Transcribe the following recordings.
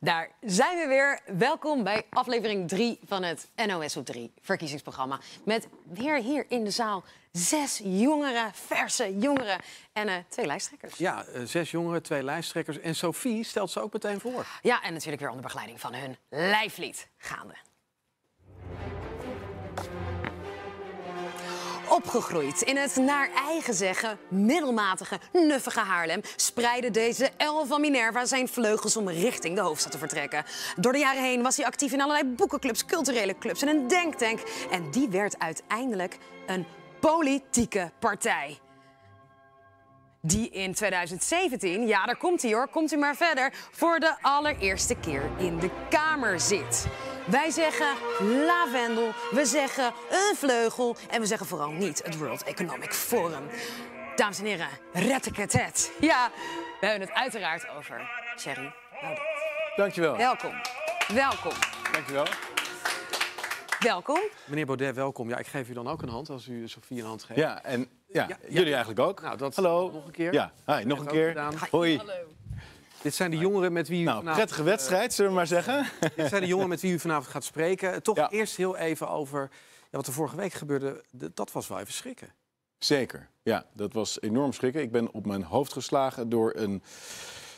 Daar zijn we weer. Welkom bij aflevering 3 van het NOS op 3 verkiezingsprogramma. Met weer hier in de zaal zes jongeren, verse jongeren en eh, twee lijsttrekkers. Ja, eh, zes jongeren, twee lijsttrekkers. En Sophie stelt ze ook meteen voor. Ja, en natuurlijk weer onder begeleiding van hun lijflied gaande. Opgegroeid in het naar eigen zeggen middelmatige, nuffige Haarlem... spreidde deze El van Minerva zijn vleugels om richting de hoofdstad te vertrekken. Door de jaren heen was hij actief in allerlei boekenclubs, culturele clubs en een denktank. En die werd uiteindelijk een politieke partij die in 2017, ja daar komt hij hoor, komt u maar verder, voor de allereerste keer in de Kamer zit. Wij zeggen lavendel, we zeggen een vleugel en we zeggen vooral niet het World Economic Forum. Dames en heren, red ik Ja, we hebben het uiteraard over Thierry Baudet. Dankjewel. Welkom. Welkom. Dankjewel. Welkom. Meneer Baudet, welkom. Ja, ik geef u dan ook een hand als u Sofie een hand geeft. Ja, en ja, jullie eigenlijk ook. Nou, dat Hallo. nog een keer. Ja, nog een keer. Hoi. Hallo. Dit zijn de jongeren met wie u nou, prettige wedstrijd, zullen we maar eh, zeggen. Dit zijn de jongeren met wie u vanavond gaat spreken. Eh, toch eerst heel even over ja, wat er vorige week gebeurde. Dat was wel even schrikken. Zeker, ja. Dat was enorm schrikken. Ik ben op mijn hoofd geslagen door een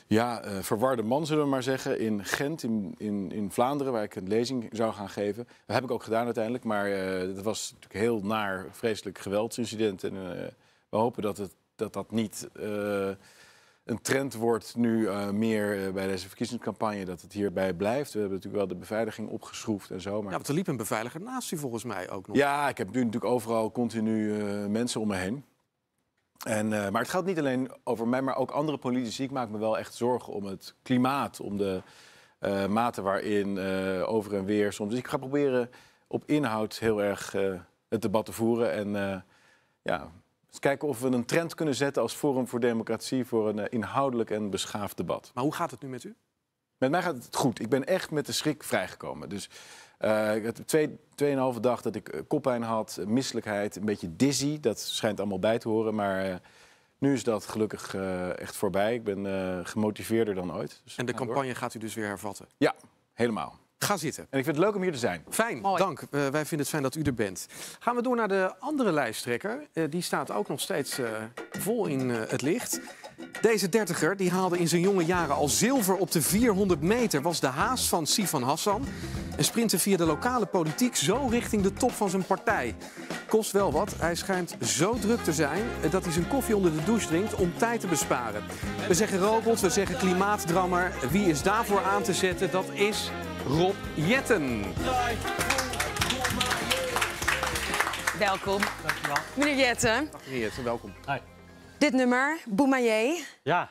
ja, eh, verwarde man, zullen we maar zeggen, in Gent, in, in, in Vlaanderen, waar ik een lezing zou gaan geven. Dat heb ik ook gedaan uiteindelijk, maar uh, dat was natuurlijk heel naar, vreselijk geweldsincident. En we hopen dat het, dat, dat niet een trend wordt nu eh, meer eh, bij deze verkiezingscampagne dat het hierbij blijft. We hebben natuurlijk wel de beveiliging opgeschroefd en zo. Maar... Ja, want er liep een beveiliger naast u volgens mij ook nog. Ja, ik heb nu natuurlijk overal continu eh, mensen om me heen. En, maar het gaat niet alleen over mij, maar ook andere politici. Ik maak me wel echt zorgen om het klimaat, om de mate waarin over en weer soms. Dus ik ga proberen op inhoud heel erg het debat te voeren. En ja, kijken of we een trend kunnen zetten als Forum voor Democratie voor een eh, inhoudelijk en beschaafd debat. Maar hoe gaat het nu met u? Met mij gaat het goed. Ik ben echt met de schrik vrijgekomen. Dus uh, ik had twee, tweeënhalve dag dat ik eh, koppijn had, eh, misselijkheid, een beetje dizzy. Dat schijnt allemaal bij te horen, maar nu is dat gelukkig echt voorbij. Ik ben gemotiveerder dan ooit. Dus en de campagne gaat u dus weer hervatten? Ja, helemaal. Ga zitten. En ik vind het leuk om hier te zijn. Fijn, dank. Eh, wij vinden het fijn dat u er bent. Gaan we door naar de andere lijsttrekker. Eh, die staat ook nog steeds eh, vol in het licht. Deze dertiger die haalde in zijn jonge jaren al zilver op de 400 meter. Was de haas van Sifan Hassan. En sprintte via de lokale politiek zo richting de top van zijn partij. Kost wel wat. Hij schijnt zo druk te zijn dat hij zijn koffie onder de douche drinkt om tijd te besparen. We zeggen robots, we zeggen klimaatdrammer. Wie is daarvoor aan te zetten? Dat is Rob Jetten. Welkom. Dankjewel. Meneer Jetten. meneer Jetten, welkom. Hi. Dit nummer, Boemaillé. Ja,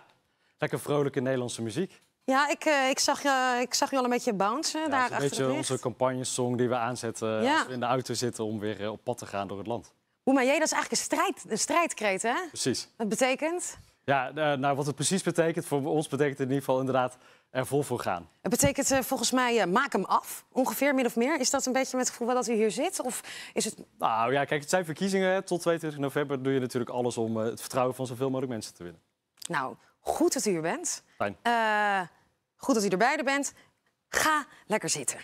lekker vrolijke Nederlandse muziek. Ja, ik, eh, ik, zag, eh, ik zag je al een beetje bouncen daar achter Een beetje onze campagnesong die we aanzetten eh, ja. als we in de auto zitten om weer op pad te gaan door het land. Boemaillé, dat is eigenlijk een, strijd, een strijdkreet, hè? Precies. Wat betekent? Ja, eh, nou wat het precies betekent, voor ons betekent in ieder geval inderdaad er vol voor gaan. Het betekent eh, volgens mij eh, maak hem af, ongeveer, min of meer. Is dat een beetje met het gevoel dat u hier zit? Of is het... Nou ja, kijk, het zijn verkiezingen. Tot 22 november doe je natuurlijk alles om het vertrouwen van zoveel mogelijk mensen te winnen. Nou, goed dat u hier bent. Fijn. goed dat u er bent. Ga lekker zitten.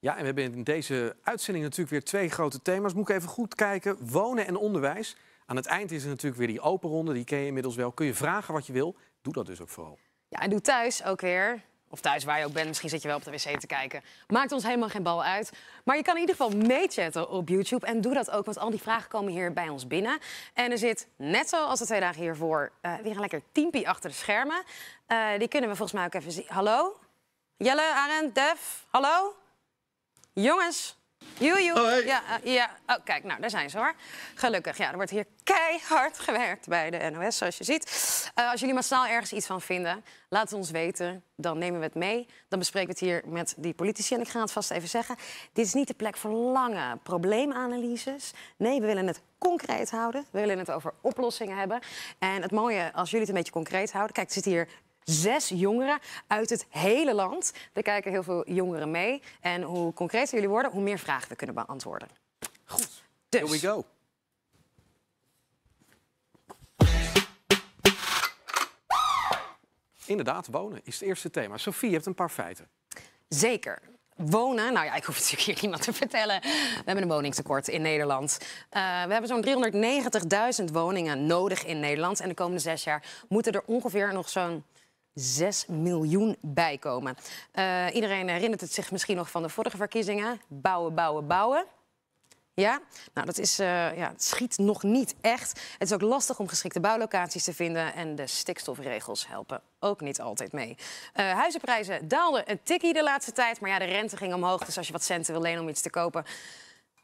Ja, en we hebben in deze uitzending natuurlijk weer twee grote thema's. Moet ik even goed kijken. Wonen en onderwijs. Aan het eind is er natuurlijk weer die open ronde. Die ken je inmiddels wel. Kun je vragen wat je wil. Doe dat dus ook vooral. Ja, en doe thuis ook weer. Of thuis waar je ook bent. Misschien zit je wel op de wc te kijken. Maakt ons helemaal geen bal uit. Maar je kan in ieder geval meechatten op YouTube. En doe dat ook, want al die vragen komen hier bij ons binnen. En er zit, net zoals de twee dagen hiervoor, uh, weer een lekker teampie achter de schermen. Eh, die kunnen we volgens mij ook even zien. Hallo? Jelle, Arend, Def, hallo? Jongens, joejoe. Oh, ja, eh, ja. Oh, kijk, nou, daar zijn ze hoor. Gelukkig, ja, er wordt hier keihard gewerkt bij de NOS, zoals je ziet. Eh, als jullie massaal ergens iets van vinden, laat het ons weten. Dan nemen we het mee. Dan bespreken we het hier met die politici. En ik ga het vast even zeggen. Dit is niet de plek voor lange probleemanalyses. Nee, we willen het concreet houden. We willen het over oplossingen hebben. En het mooie, als jullie het een beetje concreet houden... Kijk, er zit hier zes jongeren uit het hele land. Er kijken heel veel jongeren mee. En hoe concreter jullie worden, hoe meer vragen we kunnen beantwoorden. Goed. Dus. Here we go. Inderdaad, wonen is het eerste thema. Sophie, je hebt een paar feiten. Zeker. Wonen, nou ja, ik hoef het natuurlijk hier niemand te vertellen. We hebben een woningtekort in Nederland. Eh, we hebben zo'n 390.000 woningen nodig in Nederland. En de komende zes jaar moeten er ongeveer nog zo'n 6 miljoen bijkomen. Eh, iedereen herinnert het zich misschien nog van de vorige verkiezingen. Bouwen, bouwen, bouwen. Ja, nou dat is, eh, ja, het schiet nog niet echt. Het is ook lastig om geschikte bouwlocaties te vinden en de stikstofregels helpen ook niet altijd mee. Eh, huizenprijzen daalden een tikkie de laatste tijd, maar ja, de rente ging omhoog. Dus als je wat centen wil lenen om iets te kopen,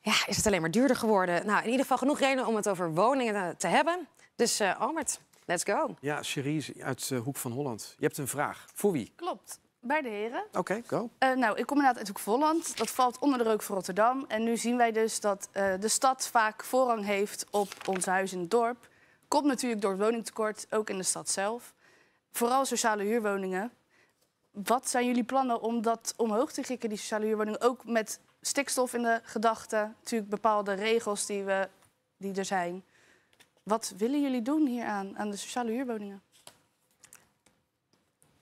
ja, is het alleen maar duurder geworden. Nou, in ieder geval genoeg reden om het over woningen te hebben. Dus uh, Albert, Let's go. Ja, Cherise uit uh, Hoek van Holland. Je hebt een vraag. Voor wie? Klopt. Bij de heren. Oké, go. Eh, nou, ik kom inderdaad uit Hoek van Holland. Dat valt onder de rook van Rotterdam. En nu zien wij dus dat eh, de stad vaak voorrang heeft op ons huis in het dorp. Komt natuurlijk door het woningtekort, ook in de stad zelf. Vooral sociale huurwoningen. Wat zijn jullie plannen om dat omhoog te krikken, die sociale huurwoningen? Ook met stikstof in de gedachten, natuurlijk bepaalde regels die, we, die er zijn. Wat willen jullie doen hier aan, aan de sociale huurwoningen?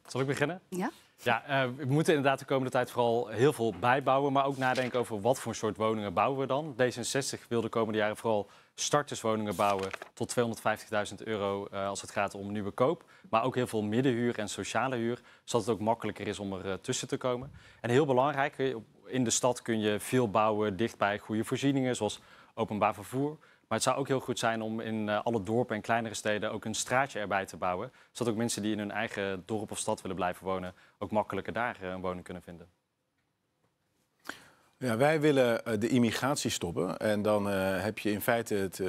Zal ik beginnen? Ja. Ja, eh, we moeten inderdaad de komende tijd vooral heel veel bijbouwen, maar ook nadenken over wat voor soort woningen bouwen we dan. D66 wil de komende jaren vooral starterswoningen bouwen tot 250.000 euro eh, als het gaat om nieuwe koop. Maar ook heel veel middenhuur en sociale huur, zodat het ook makkelijker is om er eh, tussen te komen. En heel belangrijk, in de stad kun je veel bouwen dicht bij goede voorzieningen, zoals openbaar vervoer. Maar het zou ook heel goed zijn om in eh, alle dorpen en kleinere steden ook een straatje erbij te bouwen. Zodat ook mensen die in hun eigen dorp of stad willen blijven wonen, ook makkelijker daar eh, een woning kunnen vinden. Ja, wij willen eh, de immigratie stoppen. En dan heb je in feite het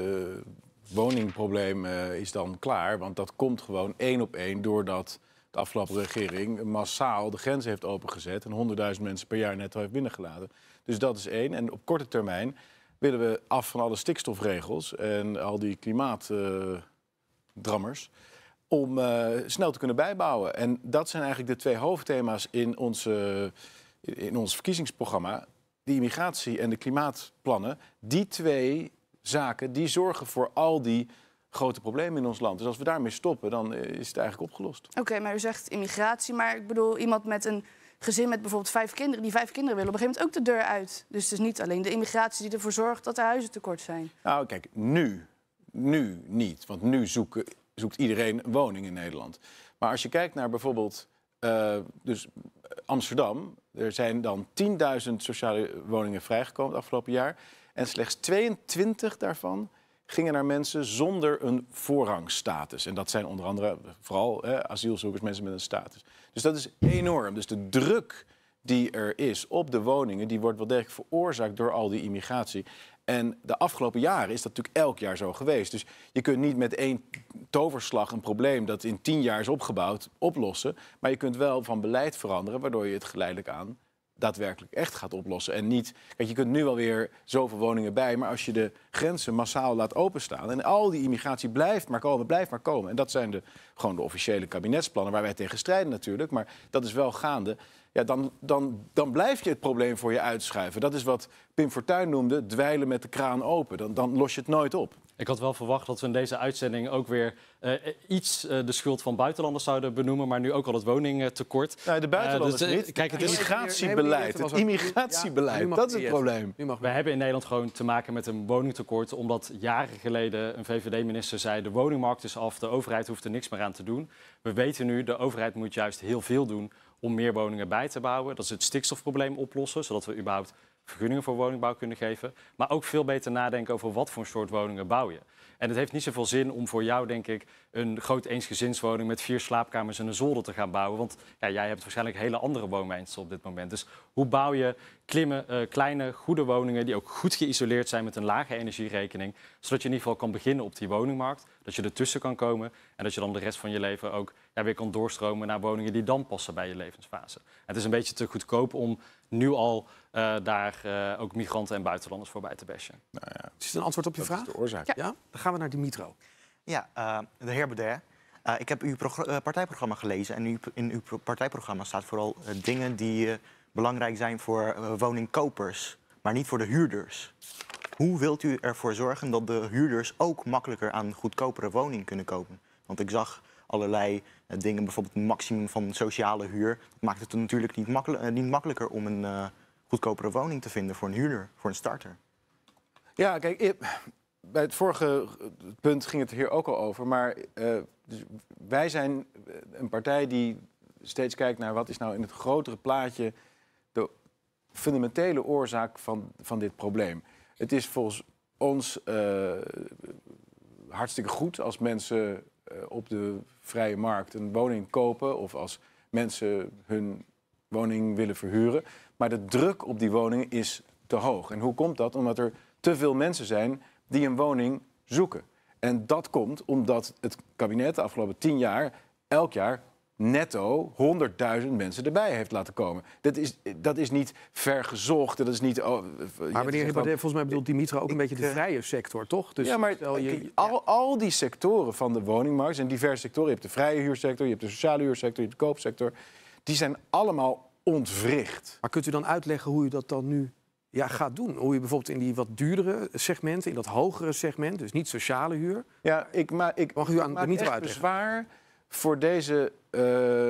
woningprobleem is dan klaar. Want dat komt gewoon één op één doordat de afgelopen regering massaal de grenzen heeft opengezet en 100.000 mensen per jaar netto heeft binnengelaten. Dus dat is één. En op korte termijn willen we af van alle stikstofregels en al die klimaatdrammers. om eh, snel te kunnen bijbouwen. En dat zijn eigenlijk de twee hoofdthema's in, onze, in ons verkiezingsprogramma. Die immigratie en de klimaatplannen. Die twee zaken die zorgen voor al die grote problemen in ons land. Dus als we daarmee stoppen, dan eh, is het eigenlijk opgelost. Oké, maar u zegt immigratie, maar ik bedoel iemand met een gezin met bijvoorbeeld vijf kinderen, die vijf kinderen willen op een gegeven moment ook de deur uit. Dus het is niet alleen de immigratie die ervoor zorgt dat er huizen tekort zijn. Nou, kijk, nu, nu niet. Want nu zoeken, zoekt iedereen een woning in Nederland. Maar als je kijkt naar bijvoorbeeld eh, dus eh, Amsterdam, er zijn dan 10.000 sociale woningen vrijgekomen het afgelopen jaar. En slechts 22 daarvan gingen naar mensen zonder een voorrangstatus. En dat zijn onder andere vooral asielzoekers, mensen met een status. Dus dat is enorm. Dus de druk die er is op de woningen, die wordt wel degelijk veroorzaakt door al die immigratie. En de afgelopen jaren is dat natuurlijk elk jaar zo geweest. Dus je kunt niet met één toverslag een probleem dat in tien jaar is opgebouwd oplossen. Maar je kunt wel van beleid veranderen, waardoor je het geleidelijk aan daadwerkelijk echt gaat oplossen. En niet, je kunt nu alweer weer zoveel woningen bij, maar als je de grenzen massaal laat openstaan en al die immigratie blijft maar komen, blijft maar komen. En dat zijn de, gewoon de officiële kabinetsplannen waar wij tegen strijden natuurlijk, maar dat is wel gaande. Ja, dan, dan, dan blijf je het probleem voor je uitschuiven. Dat is wat Pim Fortuyn noemde, dweilen met de kraan open. Dan, dan los je het nooit op. Ik had wel verwacht dat we in deze uitzending ook weer eh, eh, iets eh, de schuld van buitenlanders zouden benoemen, maar nu ook al het woningtekort. Nee, de dus, buitenlanders niet. Kijk, het is immigratiebeleid. Het immigratiebeleid, dat is het probleem. We hebben in Nederland gewoon te maken met een woningtekort, omdat jaren geleden een VVD-minister zei de woningmarkt is af, de overheid hoeft er niks meer aan te doen. We weten nu, de overheid moet juist heel veel doen om meer woningen bij te bouwen. Dat is het stikstofprobleem oplossen, zodat we überhaupt vergunningen voor woningbouw kunnen geven. Maar ook veel beter nadenken over wat voor soort woningen bouw je. En het heeft niet zoveel zin om voor jou, denk ik, een groot eensgezinswoning met vier slaapkamers en een zolder te gaan bouwen. Want ja, jij hebt waarschijnlijk hele andere woonwensen op dit moment. Dus hoe bouw je klimmen, eh, kleine, goede woningen die ook goed geïsoleerd zijn met een lage energierekening. Zodat je in ieder geval kan beginnen op die woningmarkt. Dat je ertussen kan komen en dat je dan de rest van je leven ook ja, weer kan doorstromen naar woningen die dan passen bij je levensfase. het is een beetje te goedkoop om nu al eh, daar eh, ook migranten en buitenlanders voorbij te bashen. Nou ja. Is het een antwoord op je vraag? de oorzaak. Ja. Dan gaan we naar Dimitro. Ja, eh, de heer Baudet. ik heb uw partijprogramma gelezen. En in uw partijprogramma staat vooral dingen die belangrijk zijn voor woningkopers, maar niet voor de huurders. Hoe wilt u ervoor zorgen dat de huurders ook makkelijker aan goedkopere woning kunnen kopen? Want ik zag allerlei eh, dingen, bijvoorbeeld een maximum van sociale huur. maakt het natuurlijk niet, eh, niet makkelijker om een eh, goedkopere woning te vinden voor een huurder, voor een starter. Ja, kijk, bij het vorige punt ging het hier ook al over. Maar dus wij zijn een partij die steeds kijkt naar wat is nou in het grotere plaatje de fundamentele oorzaak van, van dit probleem. Het is volgens ons hartstikke goed als mensen eh, op de vrije markt een woning kopen of als mensen hun woning willen verhuren. Maar de druk op die woning is te hoog. En hoe komt dat? Omdat er te veel mensen zijn die een woning zoeken. En dat komt omdat het kabinet de afgelopen tien jaar elk jaar netto 100.000 mensen erbij heeft laten komen. Dat is, dat is niet vergezocht. Dat is niet, oh, eh, maar meneer volgens mij bedoelt Dimitra ook een beetje de vrije sector, toch? Dus ja, maar al, al die sectoren van de woningmarkt zijn diverse sectoren. Je hebt de vrije huursector, je hebt de sociale huursector, je hebt de koopsector. Die zijn allemaal ontwricht. Maar kunt u dan uitleggen hoe u dat dan nu ja, gaat doen. Hoe je bijvoorbeeld in die wat duurdere segmenten, in dat hogere segment, dus niet sociale huur. Ja, ik, maar ik, mag u aan ik maak niet voor deze eh,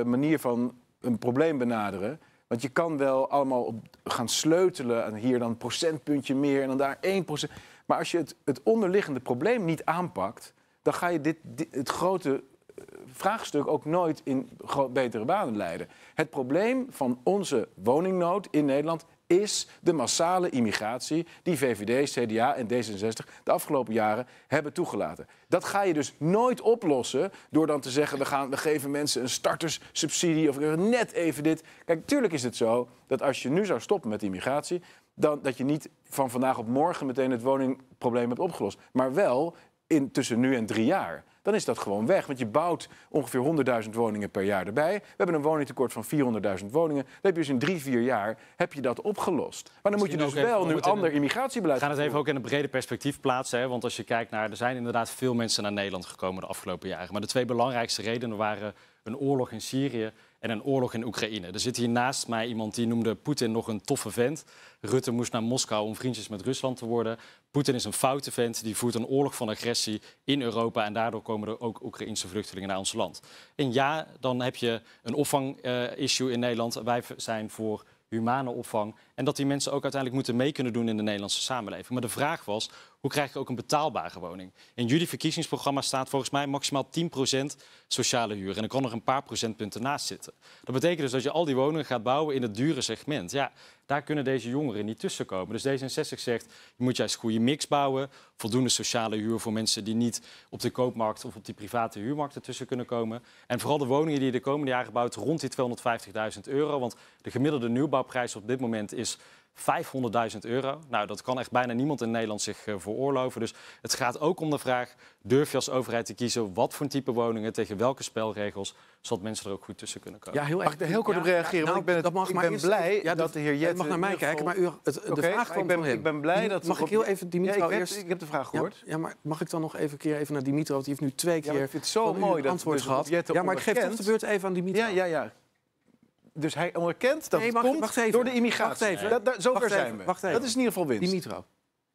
manier van een probleem benaderen. Want je kan wel allemaal op gaan sleutelen. En hier dan een procentpuntje meer en dan daar 1%. Maar als je het, het onderliggende probleem niet aanpakt, dan ga je dit, dit het grote eh, vraagstuk ook nooit in betere banen leiden. Het probleem van onze woningnood in Nederland is de massale immigratie die VVD, CDA en D66 de afgelopen jaren hebben toegelaten. Dat ga je dus nooit oplossen door dan te zeggen: we, gaan, we geven mensen een starterssubsidie of net even dit. Kijk, tuurlijk is het zo dat als je nu zou stoppen met immigratie, dan dat je niet van vandaag op morgen meteen het woningprobleem hebt opgelost, maar wel in, tussen nu en drie jaar dan is dat gewoon weg. Want je bouwt ongeveer 100.000 woningen per jaar erbij. We hebben een woningtekort van 400.000 woningen. Dan heb je dus in drie, vier jaar heb je dat opgelost. Maar dan moet je dus wel nu ander immigratiebeleid... We gaan het even ook in een brede perspectief plaatsen. Hè? Want als je kijkt naar... Er zijn inderdaad veel mensen naar Nederland gekomen de afgelopen jaren. Maar de twee belangrijkste redenen waren een oorlog in Syrië en een oorlog in Oekraïne. Er zit hier naast mij iemand die noemde Poetin nog een toffe vent. Rutte moest naar Moskou om vriendjes met Rusland te worden. Poetin is een foute vent, die voert een oorlog van agressie in Europa en daardoor komen er ook Oekraïnse vluchtelingen naar ons land. En ja, dan heb je een opvang-issue eh, in Nederland. Wij zijn voor humane opvang. En dat die mensen ook uiteindelijk moeten mee kunnen doen in de Nederlandse samenleving. Maar de vraag was, hoe krijg je ook een betaalbare woning? In jullie verkiezingsprogramma staat volgens mij maximaal 10% sociale huur. En er kan nog een paar procentpunten naast zitten. Dat betekent dus dat je al die woningen gaat bouwen in het dure segment. Ja, daar kunnen deze jongeren niet tussenkomen. Dus D66 zegt, je moet juist een goede mix bouwen. Voldoende sociale huur voor mensen die niet op de koopmarkt of op die private huurmarkt tussen kunnen komen. En vooral de woningen die de komende jaren bouwt rond die 250.000 euro. Want de gemiddelde nieuwbouwprijs op dit moment is 500.000 euro. Nou, dat kan echt bijna niemand in Nederland zich eh, veroorloven. Dus het gaat ook om de vraag: durf je als overheid te kiezen wat voor type woningen, tegen welke spelregels, zodat mensen er ook goed tussen kunnen komen? Ja, heel erg. Mag ik heel kort op reageren? Ja, want ik ben, nou, mag, ik ben blij dat de heer Jette... mag naar mij kijken, maar u, het, de vraag ik van hem. Ik ben blij dat... Mag ik heel even Dimitro ja, ik heb, eerst... Ik heb de vraag gehoord. Ja, maar mag ik dan nog even, keer even naar Dimitro? Want die heeft nu twee keer ja, ik vind het zo mooi dat antwoord dus gehad. ja, maar ik geef toch de beurt even aan Dimitro. Ja, ja, ja. Dus hij onderkent dat het komt door de immigratie. Wacht even, zover zijn we. Wacht even. Dat is in ieder geval winst. Dimitro,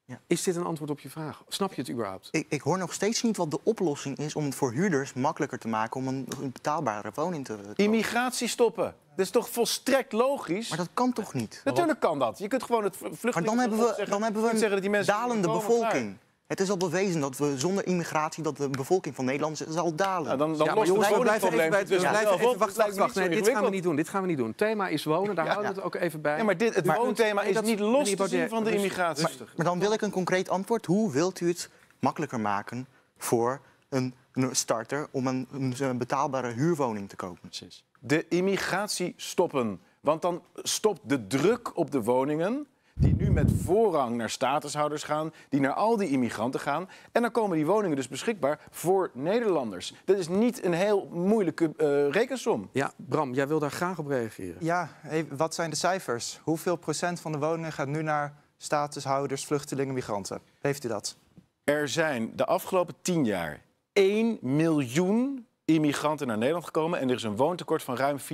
ja. Is dit een antwoord op je vraag? Snap je het überhaupt? Ik, ik, hoor nog steeds niet wat de oplossing is om het voor huurders makkelijker te maken om een, betaalbare woning te Immigratie stoppen. Dat is toch volstrekt logisch? Maar dat kan toch niet? Natuurlijk kan dat. Je kunt gewoon het vluchtelingen... Maar dan hebben we, dan hebben we een dalende bevolking. Het is al bewezen dat we zonder immigratie dat de bevolking van Nederland zal dalen. Ja, dan, dan ja, maar bij het. Dus ja. blijven Nee, dit gaan we niet doen. Dit gaan we niet doen. Thema is wonen. Daar houden we het ook even bij. Ja, maar dit, het woonthema is niet los te zien van de immigratie. Maar, dan wil ik een concreet antwoord. Hoe wilt u het makkelijker maken voor een, starter om een, een, betaalbare huurwoning te kopen? De immigratie stoppen, want dan stopt de druk op de woningen die nu met voorrang naar statushouders gaan, die naar al die immigranten gaan. En dan komen die woningen dus beschikbaar voor Nederlanders. Dat is niet een heel moeilijke eh, rekensom. Ja, Bram, jij wil daar graag op reageren. Ja, wat zijn de cijfers? Hoeveel procent van de woningen gaat nu naar statushouders, vluchtelingen, migranten? Heeft u dat? Er zijn de afgelopen tien jaar 1 miljoen immigranten naar Nederland gekomen en er is een woontekort van ruim 400.000.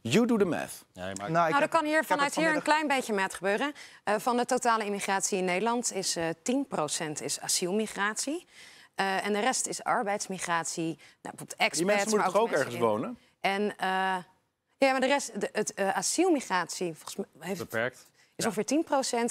You do the math. nou, nou, er kan hier vanuit hier een klein beetje maat gebeuren. Eh, van de totale immigratie in Nederland is uh, eh, 10% is asielmigratie. Eh, en de rest is arbeidsmigratie, nou, bijvoorbeeld expats. Die mensen moeten toch ook, ergens wonen? En, ja, maar de rest, het asielmigratie volgens mij heeft, Beperkt. is ongeveer 10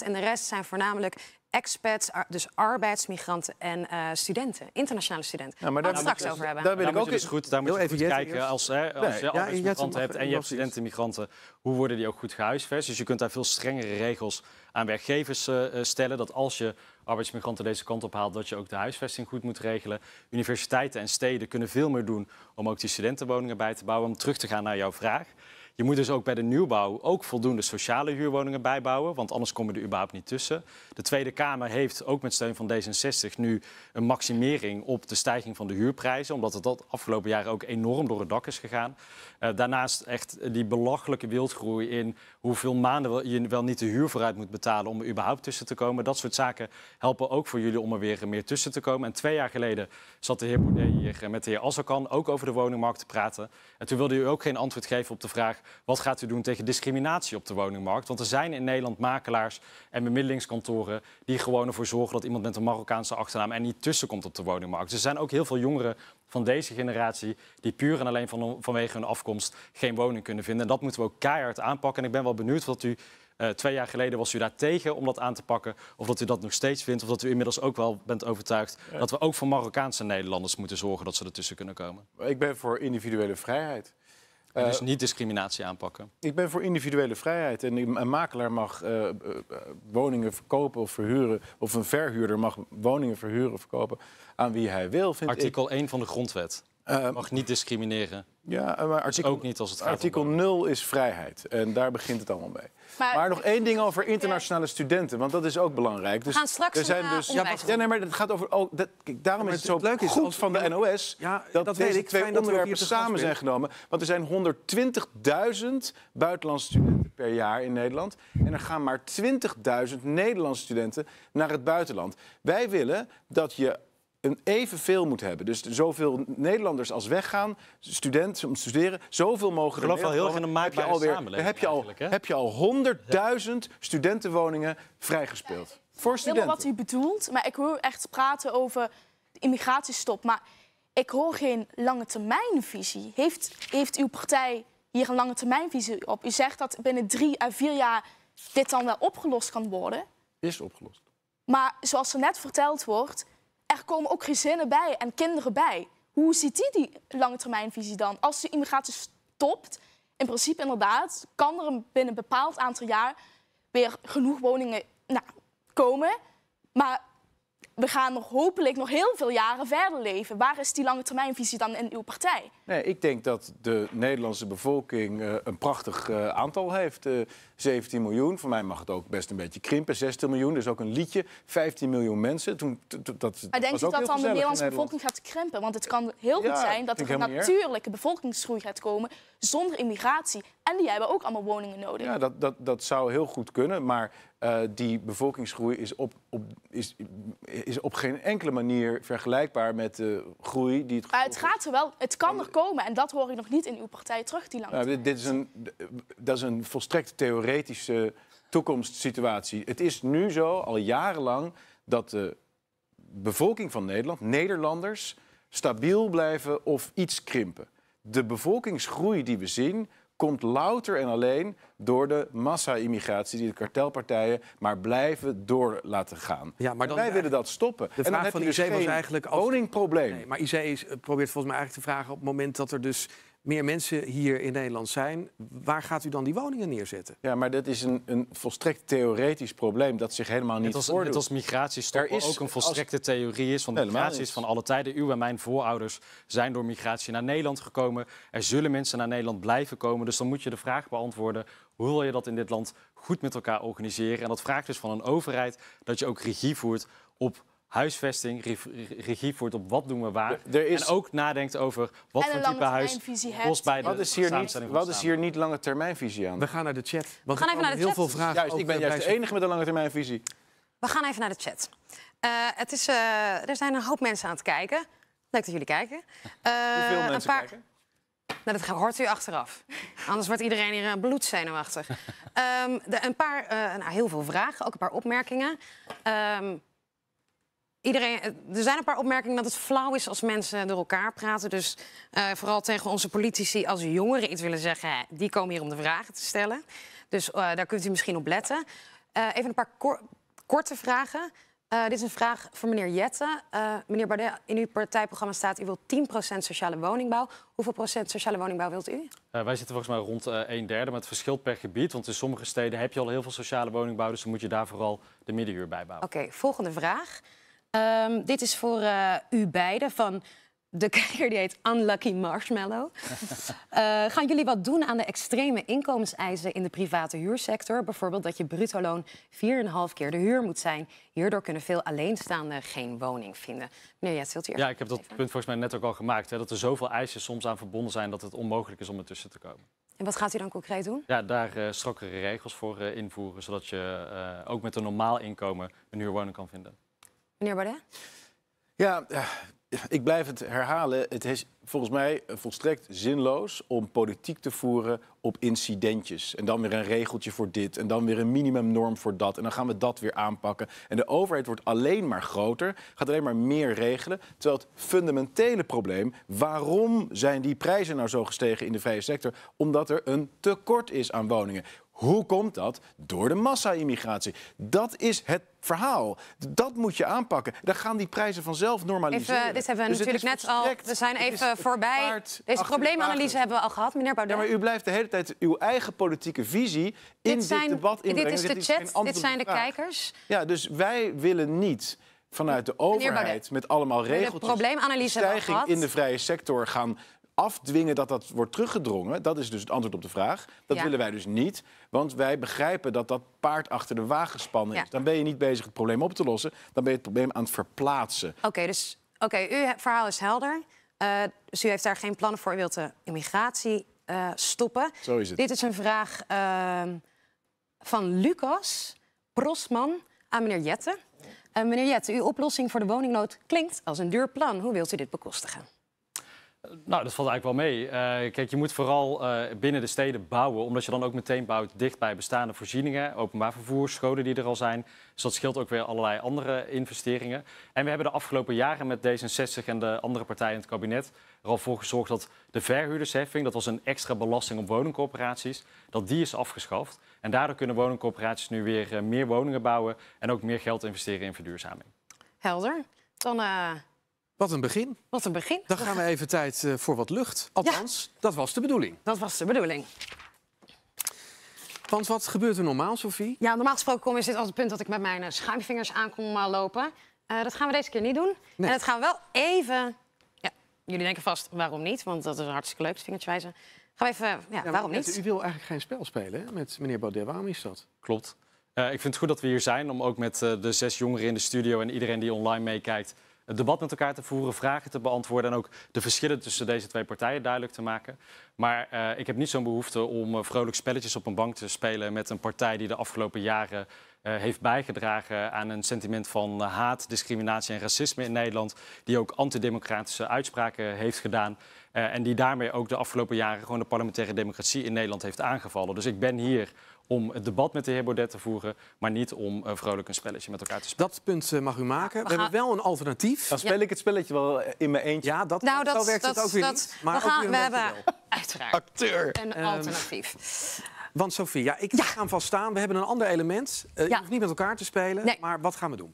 en de rest zijn voornamelijk expats, dus arbeidsmigranten en eh, studenten, internationale studenten. Ja, maar daar gaan we het straks over hebben. Daar wil ik ook eens goed. Daar moet je even goed kijken als, hè, als je ja, hebt en je hebt studentenmigranten, hoe worden die ook goed gehuisvest? Dus je kunt daar veel strengere regels aan werkgevers eh, eh, stellen dat als je arbeidsmigranten deze kant op haalt, dat je ook de huisvesting goed moet regelen. Universiteiten en steden kunnen veel meer doen om ook die studentenwoningen bij te bouwen. Om terug te gaan naar jouw vraag. Je moet dus ook bij de nieuwbouw ook voldoende sociale huurwoningen bijbouwen, want anders komen we er überhaupt niet tussen. De Tweede Kamer heeft ook met steun van D66 nu een maximering op de stijging van de huurprijzen, omdat het dat afgelopen jaar ook enorm door het dak is gegaan. Eh, daarnaast echt die belachelijke wildgroei in hoeveel maanden je wel niet de huur vooruit moet betalen om er überhaupt tussen te komen. Dat soort zaken helpen ook voor jullie om er weer meer tussen te komen. En twee jaar geleden zat de heer Boudet hier eh, met de heer Assakan ook over de woningmarkt te praten. En toen wilde u ook geen antwoord geven op de vraag wat gaat u doen tegen discriminatie op de woningmarkt? Want er zijn in Nederland makelaars en bemiddelingskantoren die gewoon ervoor zorgen dat iemand met een Marokkaanse achternaam er niet tussen komt op de woningmarkt. er zijn ook heel veel jongeren van deze generatie die puur en alleen vanwege hun afkomst geen woning kunnen vinden. En dat moeten we ook keihard aanpakken. En ik ben wel benieuwd wat u eh, twee jaar geleden was u daar tegen om dat aan te pakken. Of dat u dat nog steeds vindt. Of dat u inmiddels ook wel bent overtuigd dat we ook voor Marokkaanse Nederlanders moeten zorgen dat ze ertussen kunnen komen. Ik ben voor individuele vrijheid. En dus eh, niet discriminatie aanpakken. Ik ben voor individuele vrijheid. En een makelaar mag eh, eh, woningen verkopen of verhuren. Of een verhuurder mag woningen verhuren of verkopen aan wie hij wil. Vindt Artikel 1 van de grondwet. Uh, mag niet discrimineren. Ja, eh, maar artikel, ook niet als het gaat artikel 0 eh, is vrijheid. En daar begint het allemaal mee. Maar, nog één ding over eh, internationale studenten, want dat is ook belangrijk. Dus, we gaan straks er dus- ja, oh, maar het gaat over. dat, daarom is het, zo leuk goed van de NOS ja, dat, dat deze twee onderwerpen samen zijn genomen. Want er zijn 120.000 buitenlandse studenten per jaar in Nederland. En er gaan maar 20.000 Nederlandse studenten naar het buitenland. Wij willen dat je een evenveel moet hebben. Dus zoveel Nederlanders als weggaan, studenten om te studeren, zoveel mogelijk. Ik geloof wel heel veel in een maatje alweer, heb je al, heb je al 100.000 studentenwoningen vrijgespeeld. Voor studenten. Helemaal wat u bedoelt, maar ik hoor echt praten over de immigratiestop. Maar ik hoor geen lange termijnvisie. Heeft, heeft uw partij hier een lange termijnvisie op? U zegt dat binnen drie à vier jaar dit dan wel opgelost kan worden. Is opgelost. Maar zoals er net verteld wordt, er komen ook gezinnen bij en kinderen bij. Hoe ziet die die termijnvisie dan? Als de immigratie stopt, in principe inderdaad, kan er binnen een bepaald aantal jaar weer genoeg woningen nou, komen. Maar we gaan nog hopelijk nog heel veel jaren verder leven. Waar is die lange termijnvisie dan in uw partij? Nee, ik denk dat de Nederlandse bevolking eh, een prachtig eh, aantal heeft. Eh, 17 miljoen. Voor mij mag het ook best een beetje krimpen. 16 miljoen, dus ook een liedje. 15 miljoen mensen. Toen, dat, maar denk je dat dan de Nederlandse bevolking gaat krimpen? Want het kan heel goed zijn dat er een natuurlijke bevolkingsgroei gaat komen zonder immigratie. En die hebben ook allemaal woningen nodig. Ja, dat, dat, dat zou heel goed kunnen. Maar eh, die bevolkingsgroei is op, op, is, is op geen enkele manier vergelijkbaar met de groei die het. Maar het gaat er wel, het kan er komen. En dat hoor ik nog niet in uw partij terug, die lang. Nou, dit, is een, Dat is een volstrekte theorie theoretische toekomstsituatie. Het is nu zo, al jarenlang, dat de bevolking van Nederland, Nederlanders, stabiel blijven of iets krimpen. De bevolkingsgroei die we zien komt louter en alleen door de massa-immigratie die de kartelpartijen maar blijven door laten gaan. Ja, maar wij willen dat stoppen. De vraag en van je IC was dus eigenlijk als... woningprobleem. Nee, maar IC probeert volgens mij eigenlijk te vragen op het moment dat er dus meer mensen hier in Nederland zijn, waar gaat u dan die woningen neerzetten? Ja, maar dat is een, een volstrekt theoretisch probleem dat zich helemaal niet voordoet. Het als migratie is, ook een volstrekte theorie is. Want migraties van alle tijden. Uw en mijn voorouders zijn door migratie naar Nederland gekomen. Er zullen mensen naar Nederland blijven komen. Dus dan moet je de vraag beantwoorden... hoe wil je dat in dit land goed met elkaar organiseren? En dat vraagt dus van een overheid dat je ook regie voert op huisvesting, regie voert op wat doen we waar. Er is... En ook nadenkt over wat voor type huis bij de wat is hier niet, Wat is hier niet lange termijnvisie aan? We gaan naar de chat. Want we gaan even naar de heel veel vragen. Juist, ik ben juist de enige met een lange termijnvisie. We gaan even naar de chat. Eh, het is, eh, er zijn een hoop mensen aan het kijken. Leuk dat jullie kijken. Eh, Hoeveel mensen een paar... kijken? Nou, dat hoort u achteraf. Anders wordt iedereen hier bloedzenuwachtig. Um, de, een paar, nou, heel veel vragen, ook een paar opmerkingen. Ehm, iedereen, eh, er zijn een paar opmerkingen dat het flauw is als mensen door elkaar praten. Dus eh, vooral tegen onze politici, als jongeren iets willen zeggen, die komen hier om de vragen te stellen. Dus eh, daar kunt u misschien op letten. even een paar korte vragen. dit is een vraag voor meneer Jette. meneer Bardet, in uw partijprogramma staat... u wilt 10% sociale woningbouw. Hoeveel procent sociale woningbouw wilt u? wij zitten volgens mij rond een derde, maar het verschilt per gebied. Want in sommige steden heb je al heel veel sociale woningbouw... dus dan moet je daar vooral de middenhuur bij bouwen. Oké, volgende vraag. Ehm, dit is voor eh, u beiden van de kijker die heet Unlucky Marshmallow. Eh, gaan jullie wat doen aan de extreme inkomenseisen in de private huursector? Bijvoorbeeld dat je bruto loon 4,5 keer de huur moet zijn. Hierdoor kunnen veel alleenstaanden geen woning vinden. Meneer Jets, wilt u Ja, ik heb dat punt volgens mij net ook al gemaakt. Hè, dat er zoveel eisen soms aan verbonden zijn dat het onmogelijk is om ertussen te komen. En wat gaat u dan concreet doen? Ja, daar uh, strakkere regels voor invoeren, zodat je ook met een normaal inkomen een huurwoning kan vinden. Meneer Bardet? Ja, eh, ik blijf het herhalen. Het is volgens mij volstrekt zinloos om politiek te voeren op incidentjes. En dan weer een regeltje voor dit. En dan weer een minimumnorm voor dat. En dan gaan we dat weer aanpakken. En de overheid wordt alleen maar groter, gaat alleen maar meer regelen. Terwijl het fundamentele probleem, waarom zijn die prijzen nou zo gestegen in de vrije sector? Omdat er een tekort is aan woningen. Hoe komt dat? Door de massa-immigratie. Dat is het verhaal. Dat moet je aanpakken. Dan gaan die prijzen vanzelf normaliseren. dit hebben we dus natuurlijk net al. We zijn even voorbij. Deze probleemanalyse hebben we al gehad, meneer Baudet. maar u blijft de hele tijd uw eigen politieke visie dit in zijn, dit, debat inbrengen. Dit is dus de chat, dit zijn de kijkers. Ja, dus wij willen niet vanuit de overheid met allemaal regeltjes... De probleemanalyse stijging in de vrije sector gaan afdwingen dat dat wordt teruggedrongen, dat is dus het antwoord op de vraag. Dat willen wij dus niet, want wij begrijpen dat dat paard achter de wagen spannen is. Dan ben je niet bezig het probleem op te lossen, dan ben je het probleem aan het verplaatsen. Oké, dus oké, uw verhaal is helder. Eh, dus u heeft daar geen plannen voor, u wilt de immigratie eh, stoppen. Zo is het. Dit is een vraag ehm, van Lucas Prosman aan meneer Jette. Eh, meneer Jette, uw oplossing voor de woningnood klinkt als een duur plan. Hoe wilt u dit bekostigen? Nou, dat valt eigenlijk wel mee. Eh, kijk, je moet vooral eh, binnen de steden bouwen, omdat je dan ook meteen bouwt dicht bij bestaande voorzieningen, openbaar vervoer, scholen die er al zijn. Dus dat scheelt ook weer allerlei andere investeringen. En we hebben de afgelopen jaren met D66 en de andere partijen in het kabinet er al voor gezorgd dat de verhuurdersheffing, dat was een extra belasting op woningcorporaties, dat die is afgeschaft. En daardoor kunnen woningcorporaties nu weer eh, meer woningen bouwen en ook meer geld investeren in verduurzaming. Helder. Dan wat een begin. Wat een begin. Dan gaan we even tijd eh, voor wat lucht. Althans, dat was de bedoeling. Dat was de bedoeling. Want wat gebeurt er normaal, Sophie? Ja, normaal gesproken is dit als het punt dat ik met mijn eh, schuimvingers aan kom eh, lopen. dat gaan we deze keer niet doen. En dat gaan we wel even... Ja, jullie denken vast, waarom niet? Want dat is hartstikke leuk, vingertje Gaan we even... Ja, waarom niet? u wil eigenlijk geen spel spelen met meneer Baudet. Waarom is dat? Klopt. ik vind het goed dat we hier zijn om ook met de zes jongeren in de studio... en iedereen die online meekijkt het debat met elkaar te voeren, vragen te beantwoorden en ook de verschillen tussen deze twee partijen duidelijk te maken. Maar eh, ik heb niet zo'n behoefte om eh, vrolijk spelletjes op een bank te spelen met een partij die de afgelopen jaren eh, heeft bijgedragen aan een sentiment van haat, discriminatie en racisme in Nederland, die ook antidemocratische uitspraken heeft gedaan. en die daarmee ook de afgelopen jaren gewoon de parlementaire democratie in Nederland heeft aangevallen. Dus ik ben hier om het debat met de heer Baudet te voeren, maar niet om eh, vrolijk een spelletje met elkaar te spelen. Dat punt eh, mag u maken. We, hebben wel een alternatief. Dan speel ik het spelletje wel eh, in mijn eentje. Ja, dat, nou, dat, werkt dat, het ook weer niet. Maar we, gaan, we hebben uiteraard Acteur. een ehm, alternatief. want Sofie, ja, ik ga staan. We hebben een ander element. Uh, ja. Je hoeft niet met elkaar te spelen, maar wat gaan we doen?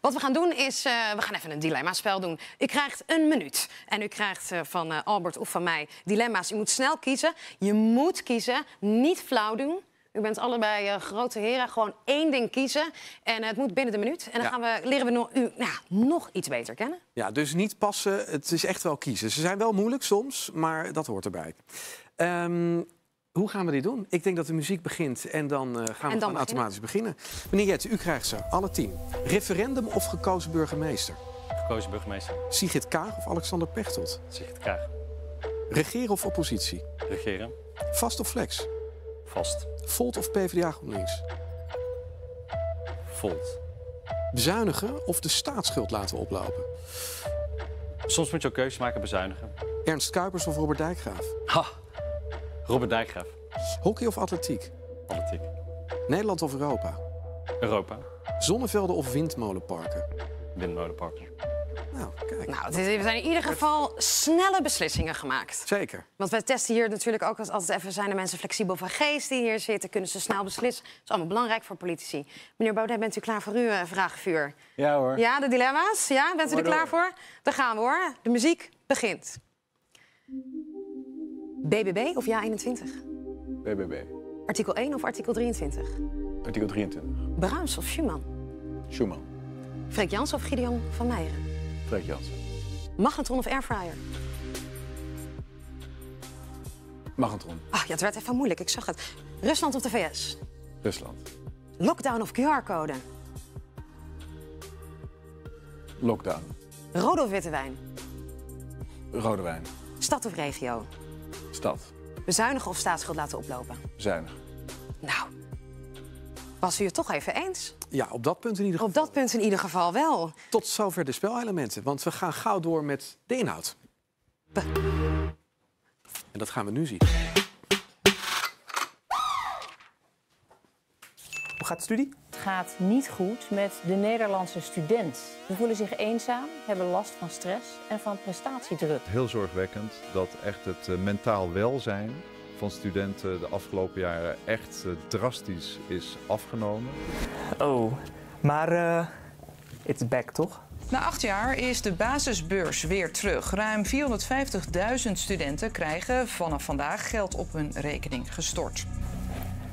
Wat we gaan doen is, we gaan even een dilemma-spel doen. U krijgt een minuut. En u krijgt van Albert of van mij dilemma's. U moet snel kiezen. Je moet kiezen, niet flauw doen. U bent allebei eh, grote heren. Gewoon één ding kiezen. En het moet binnen de minuut. En dan gaan we, leren we no u nou, nog iets beter kennen. Ja, dus niet passen. Het is echt wel kiezen. Ze zijn wel moeilijk soms, maar dat hoort erbij. Ehm, hoe gaan we dit doen? Ik denk dat de muziek begint en dan eh, gaan we dan automatisch beginnen. Meneer Jet, u krijgt ze, alle tien. Referendum of gekozen burgemeester? Gekozen burgemeester. Sigrid Kaag of Alexander Pechtold? Sigrid Kaag. Regeren of oppositie? Regeren. Vast of flex? Volt of PvdA GroenLinks? Volt. Bezuinigen of de staatsschuld laten oplopen? Soms moet je ook keuzes maken bezuinigen. Ernst Kuipers of Robert Dijkgraaf? Ha, Robert Dijkgraaf. Hockey of atletiek? Atletiek. Nederland of Europa? Europa. Zonnevelden of windmolenparken? windmolenparken. Nou, kijk. Nou, er zijn in ieder geval snelle beslissingen gemaakt. Zeker. Want wij testen hier natuurlijk ook altijd even... zijn de mensen flexibel van geest die hier zitten? Kunnen ze snel beslissen? Dat is allemaal belangrijk voor politici. Meneer Baudet, bent u klaar voor uw eh, vraagvuur? Ja hoor. Ja, de dilemma's? Ja, bent u er klaar voor? Daar gaan we hoor. De muziek begint. BBB of Ja 21? BBB. Artikel 1 of artikel 23? Artikel 23. Brahms of Schuman? Schuman. Freek Jans of Gideon van Meijeren? Freek Jans. Magnetron of airfryer? Magnetron. Ach ja, het werd even moeilijk, ik zag het. Rusland of de VS? Rusland. Lockdown of QR-code? Lockdown. Rode of witte wijn? Rode wijn. Stad of regio? Stad. Bezuinigen of staatsschuld laten oplopen? Bezuinigen. Nou, was u het toch even eens? Ja, op dat punt in ieder geval. Op dat punt in ieder geval wel. Tot zover de spelelementen, want we gaan gauw door met de inhoud. en dat gaan we nu zien. Hoe gaat de studie? Het gaat niet goed met de Nederlandse student. Ze voelen zich eenzaam, hebben last van stress en van prestatiedruk. Heel zorgwekkend dat echt het eh, mentaal welzijn van studenten de afgelopen jaren echt eh, drastisch is afgenomen. Oh, maar uh, it's back toch? Na acht jaar is de basisbeurs weer terug. Ruim 450.000 studenten krijgen vanaf vandaag geld op hun rekening gestort.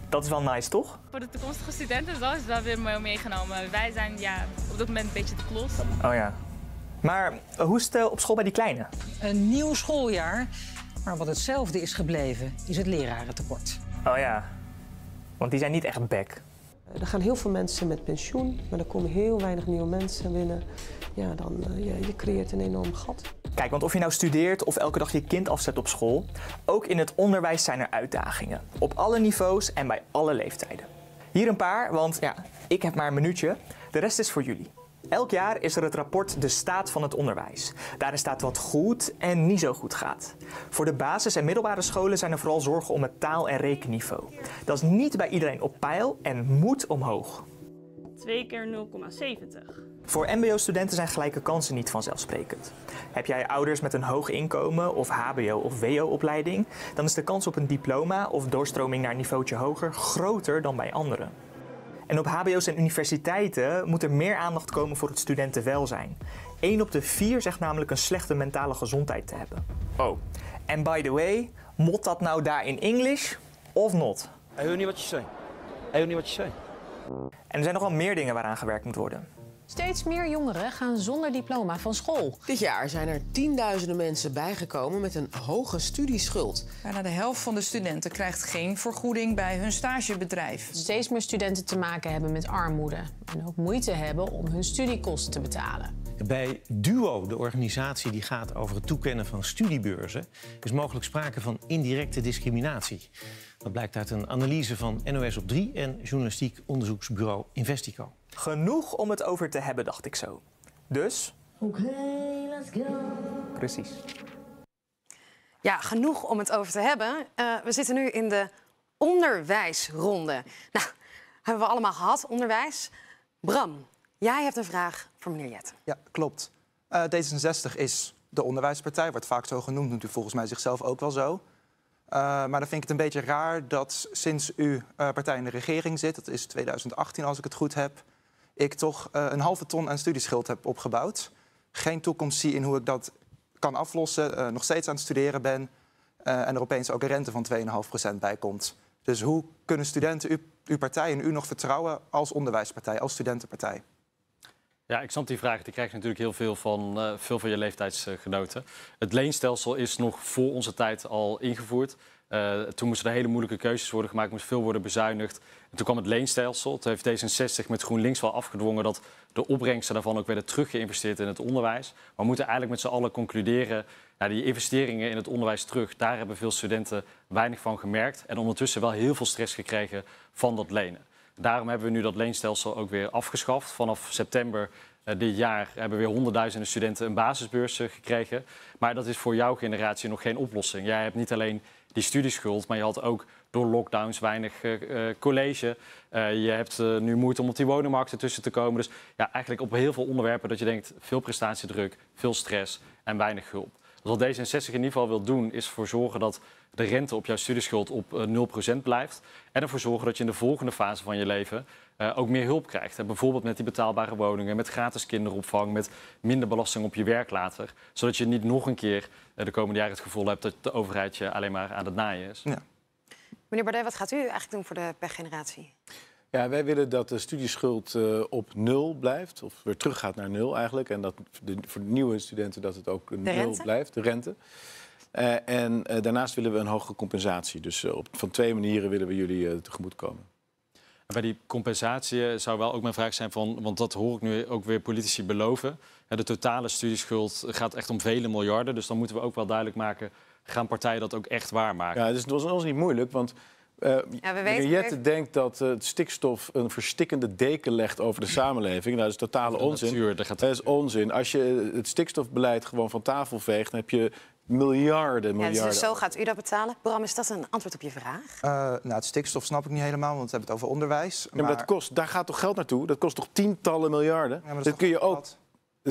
Dat is wel nice, toch? Voor de toekomstige studenten is dat weer mooi meegenomen. Wij zijn ja, op dit moment een beetje te klos. Oh ja. Maar eh, hoe is het op school bij die kleine? Een nieuw schooljaar maar wat hetzelfde is gebleven, is het lerarentekort. Oh ja, want die zijn niet echt back. Eh, er gaan heel veel mensen met pensioen, maar er komen heel weinig nieuwe mensen binnen. Ja, dan, eh, je, je creëert een enorm gat. Kijk, want of je nou studeert of elke dag je kind afzet op school, ook in het onderwijs zijn er uitdagingen. Op alle niveaus en bij alle leeftijden. Hier een paar, want ja, ik heb maar een minuutje. De rest is voor jullie. Elk jaar is er het rapport De Staat van het Onderwijs. Daarin staat wat goed en niet zo goed gaat. Voor de basis- en middelbare scholen zijn er vooral zorgen om het taal- en rekenniveau. Dat is niet bij iedereen op pijl en moet omhoog. 2 keer 0,70. Voor MBO-studenten zijn gelijke kansen niet vanzelfsprekend. Heb jij ouders met een hoog inkomen of HBO- of WO-opleiding, dan is de kans op een diploma of doorstroming naar een niveautje hoger groter dan bij anderen. En op hbo's en universiteiten moet er meer aandacht komen voor het studentenwelzijn. 1 op de 4 zegt namelijk een slechte mentale gezondheid te hebben. Oh. En by the way, mot dat nou daar in Engels of not? Ik weet niet wat je zei. Ik weet niet wat je zei. En er zijn nogal meer dingen waaraan gewerkt moet worden. Steeds meer jongeren gaan zonder diploma van school. Dit jaar zijn er tienduizenden mensen bijgekomen met een hoge studieschuld. Bijna de helft van de studenten krijgt geen vergoeding bij hun stagebedrijf. Steeds meer studenten te maken hebben met armoede en ook moeite hebben om hun studiekosten te betalen. Bij DUO, de organisatie die gaat over het toekennen van studiebeurzen, is mogelijk sprake van indirecte discriminatie. Dat blijkt uit een analyse van NOS op 3 en journalistiek onderzoeksbureau Investico. Genoeg om het over te hebben, dacht ik zo. Dus. Oké, let's go. Precies. Ja, genoeg om het over te hebben. Eh, we zitten nu in de onderwijsronde. Nou, hebben we allemaal gehad, onderwijs. Bram, jij hebt een vraag voor meneer Jet. Ja, klopt. Eh, D66 is de onderwijspartij, wordt vaak zo genoemd, doet u volgens mij zichzelf ook wel zo. Eh, maar dan vind ik het een beetje raar dat sinds uw eh, partij in de regering zit, dat is 2018 als ik het goed heb, ik toch eh, een halve ton aan studieschuld heb opgebouwd. Geen toekomst zie in hoe ik dat kan aflossen, nog steeds aan het studeren ben en er opeens ook een rente van 2,5% bij komt. Dus hoe kunnen studenten uw, uw partij en u nog vertrouwen als onderwijspartij, als studentenpartij? Ja, ik snap die vraag. Die krijg je natuurlijk heel veel van, eh, veel van je leeftijdsgenoten. Het leenstelsel is nog voor onze tijd al ingevoerd. Eh, toen moesten er hele moeilijke keuzes worden gemaakt, moest veel worden bezuinigd. toen kwam het leenstelsel. Toen heeft D66 met GroenLinks wel afgedwongen dat de opbrengsten daarvan ook werden teruggeïnvesteerd in het onderwijs. Maar we moeten eigenlijk met z'n allen concluderen, ja, die investeringen in het onderwijs terug, daar hebben veel studenten weinig van gemerkt. En ondertussen wel heel veel stress gekregen van dat lenen. Daarom hebben we nu dat leenstelsel ook weer afgeschaft. Vanaf september eh, dit jaar hebben weer honderdduizenden studenten een basisbeurs eh, gekregen. Maar dat is voor jouw generatie nog geen oplossing. Jij hebt niet alleen die studieschuld, maar je had ook door lockdowns weinig eh, college. je hebt nu moeite om op die woningmarkt ertussen te komen. Dus ja, eigenlijk op heel veel onderwerpen dat je denkt veel prestatiedruk, veel stress en weinig hulp. Dus wat D66 in ieder geval wil doen, is ervoor zorgen dat de rente op jouw studieschuld op 0% eh, blijft. En ervoor zorgen dat je in de volgende fase van je leven eh, ook meer hulp krijgt. En eh, bijvoorbeeld met die betaalbare woningen, met gratis kinderopvang, met minder belasting op je werk later. Zodat je niet nog een keer de komende jaren het gevoel hebt dat de overheid je alleen maar aan het naaien is. Ja. Meneer Bardet, wat gaat u eigenlijk doen voor de pechgeneratie? Ja, wij willen dat de studieschuld op nul blijft, of weer teruggaat naar nul eigenlijk. En dat voor de nieuwe studenten dat het ook nul blijft, de rente. Eh, en eh, daarnaast willen we een hogere compensatie. Dus eh, op, van twee manieren willen we jullie tegemoetkomen. Bij die compensatie zou wel ook mijn vraag zijn van, want dat hoor ik nu ook weer politici beloven. De totale studieschuld gaat echt om vele miljarden, dus dan moeten we ook wel duidelijk maken, gaan partijen dat ook echt waarmaken? Ja, dus dat was ons niet moeilijk, want uh, ja, Jette denkt dat uh, stikstof een verstikkende deken legt over de samenleving. Nou, dat is totale onzin. dat, dat, is onzin. Als je het stikstofbeleid gewoon van tafel veegt, dan heb je Miljarden, dus miljarden. zo gaat u dat betalen. Bram, is dat een antwoord op je vraag? Uh, nou, het stikstof snap ik niet helemaal, want we hebben het over onderwijs. maar... dat kost, daar gaat toch geld naartoe? Dat kost toch tientallen miljarden? dat, kun je ook...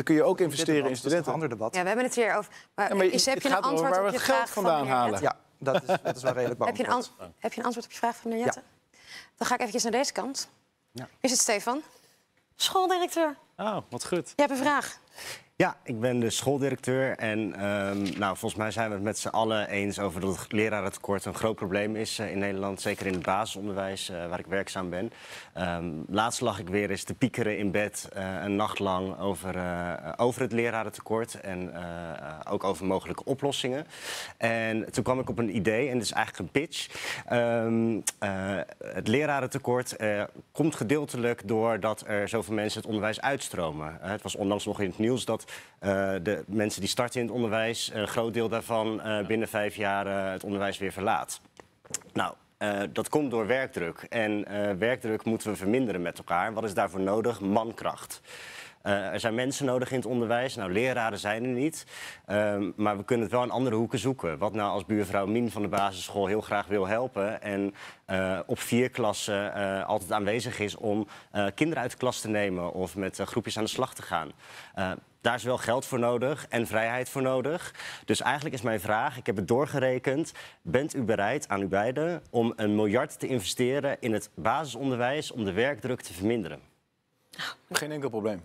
kun je ook investeren in studenten. Dat is een ander debat. Ja, we hebben het hier over. Maar, is, heb je een antwoord waar we op je geld vraag vandaan halen? Ja, dat is, dat is wel redelijk heb je, een heb je een antwoord op je vraag van meneer Jette? Ja. Dan ga ik even naar deze kant. Ja. Is het Stefan? Schooldirecteur. Oh, wat goed. Je hebt een vraag. Ja, ik ben de schooldirecteur en ehm, nou, volgens mij zijn we het met z'n allen eens over dat het lerarentekort een groot probleem is eh, in Nederland. Zeker in het basisonderwijs eh, waar ik werkzaam ben. Ehm, laatst lag ik weer eens te piekeren in bed eh, een nacht lang over, over het lerarentekort en ook over mogelijke oplossingen. En toen kwam ik op een idee en dat is eigenlijk een pitch. Um, het lerarentekort komt gedeeltelijk doordat er zoveel mensen het onderwijs uitstromen. het was onlangs nog in het nieuws dat eh, de mensen die starten in het onderwijs, eh, een groot deel daarvan eh, binnen vijf jaar het onderwijs weer verlaat. Nou, dat komt door werkdruk. En werkdruk moeten we verminderen met elkaar. Wat is daarvoor nodig? Mankracht. Eh, er zijn mensen nodig in het onderwijs. Nou, leraren zijn er niet. Ehm, maar we kunnen het wel in andere hoeken zoeken. Wat nou als buurvrouw Min van de basisschool heel graag wil helpen. En eh, op vier klassen eh, altijd aanwezig is om kinderen uit de klas te nemen. Of met groepjes aan de slag te gaan. Daar is wel geld voor nodig en vrijheid voor nodig. Dus eigenlijk is mijn vraag, ik heb het doorgerekend. Bent u bereid, aan u beiden, om een miljard te investeren in het basisonderwijs om de werkdruk te verminderen? Geen enkel probleem.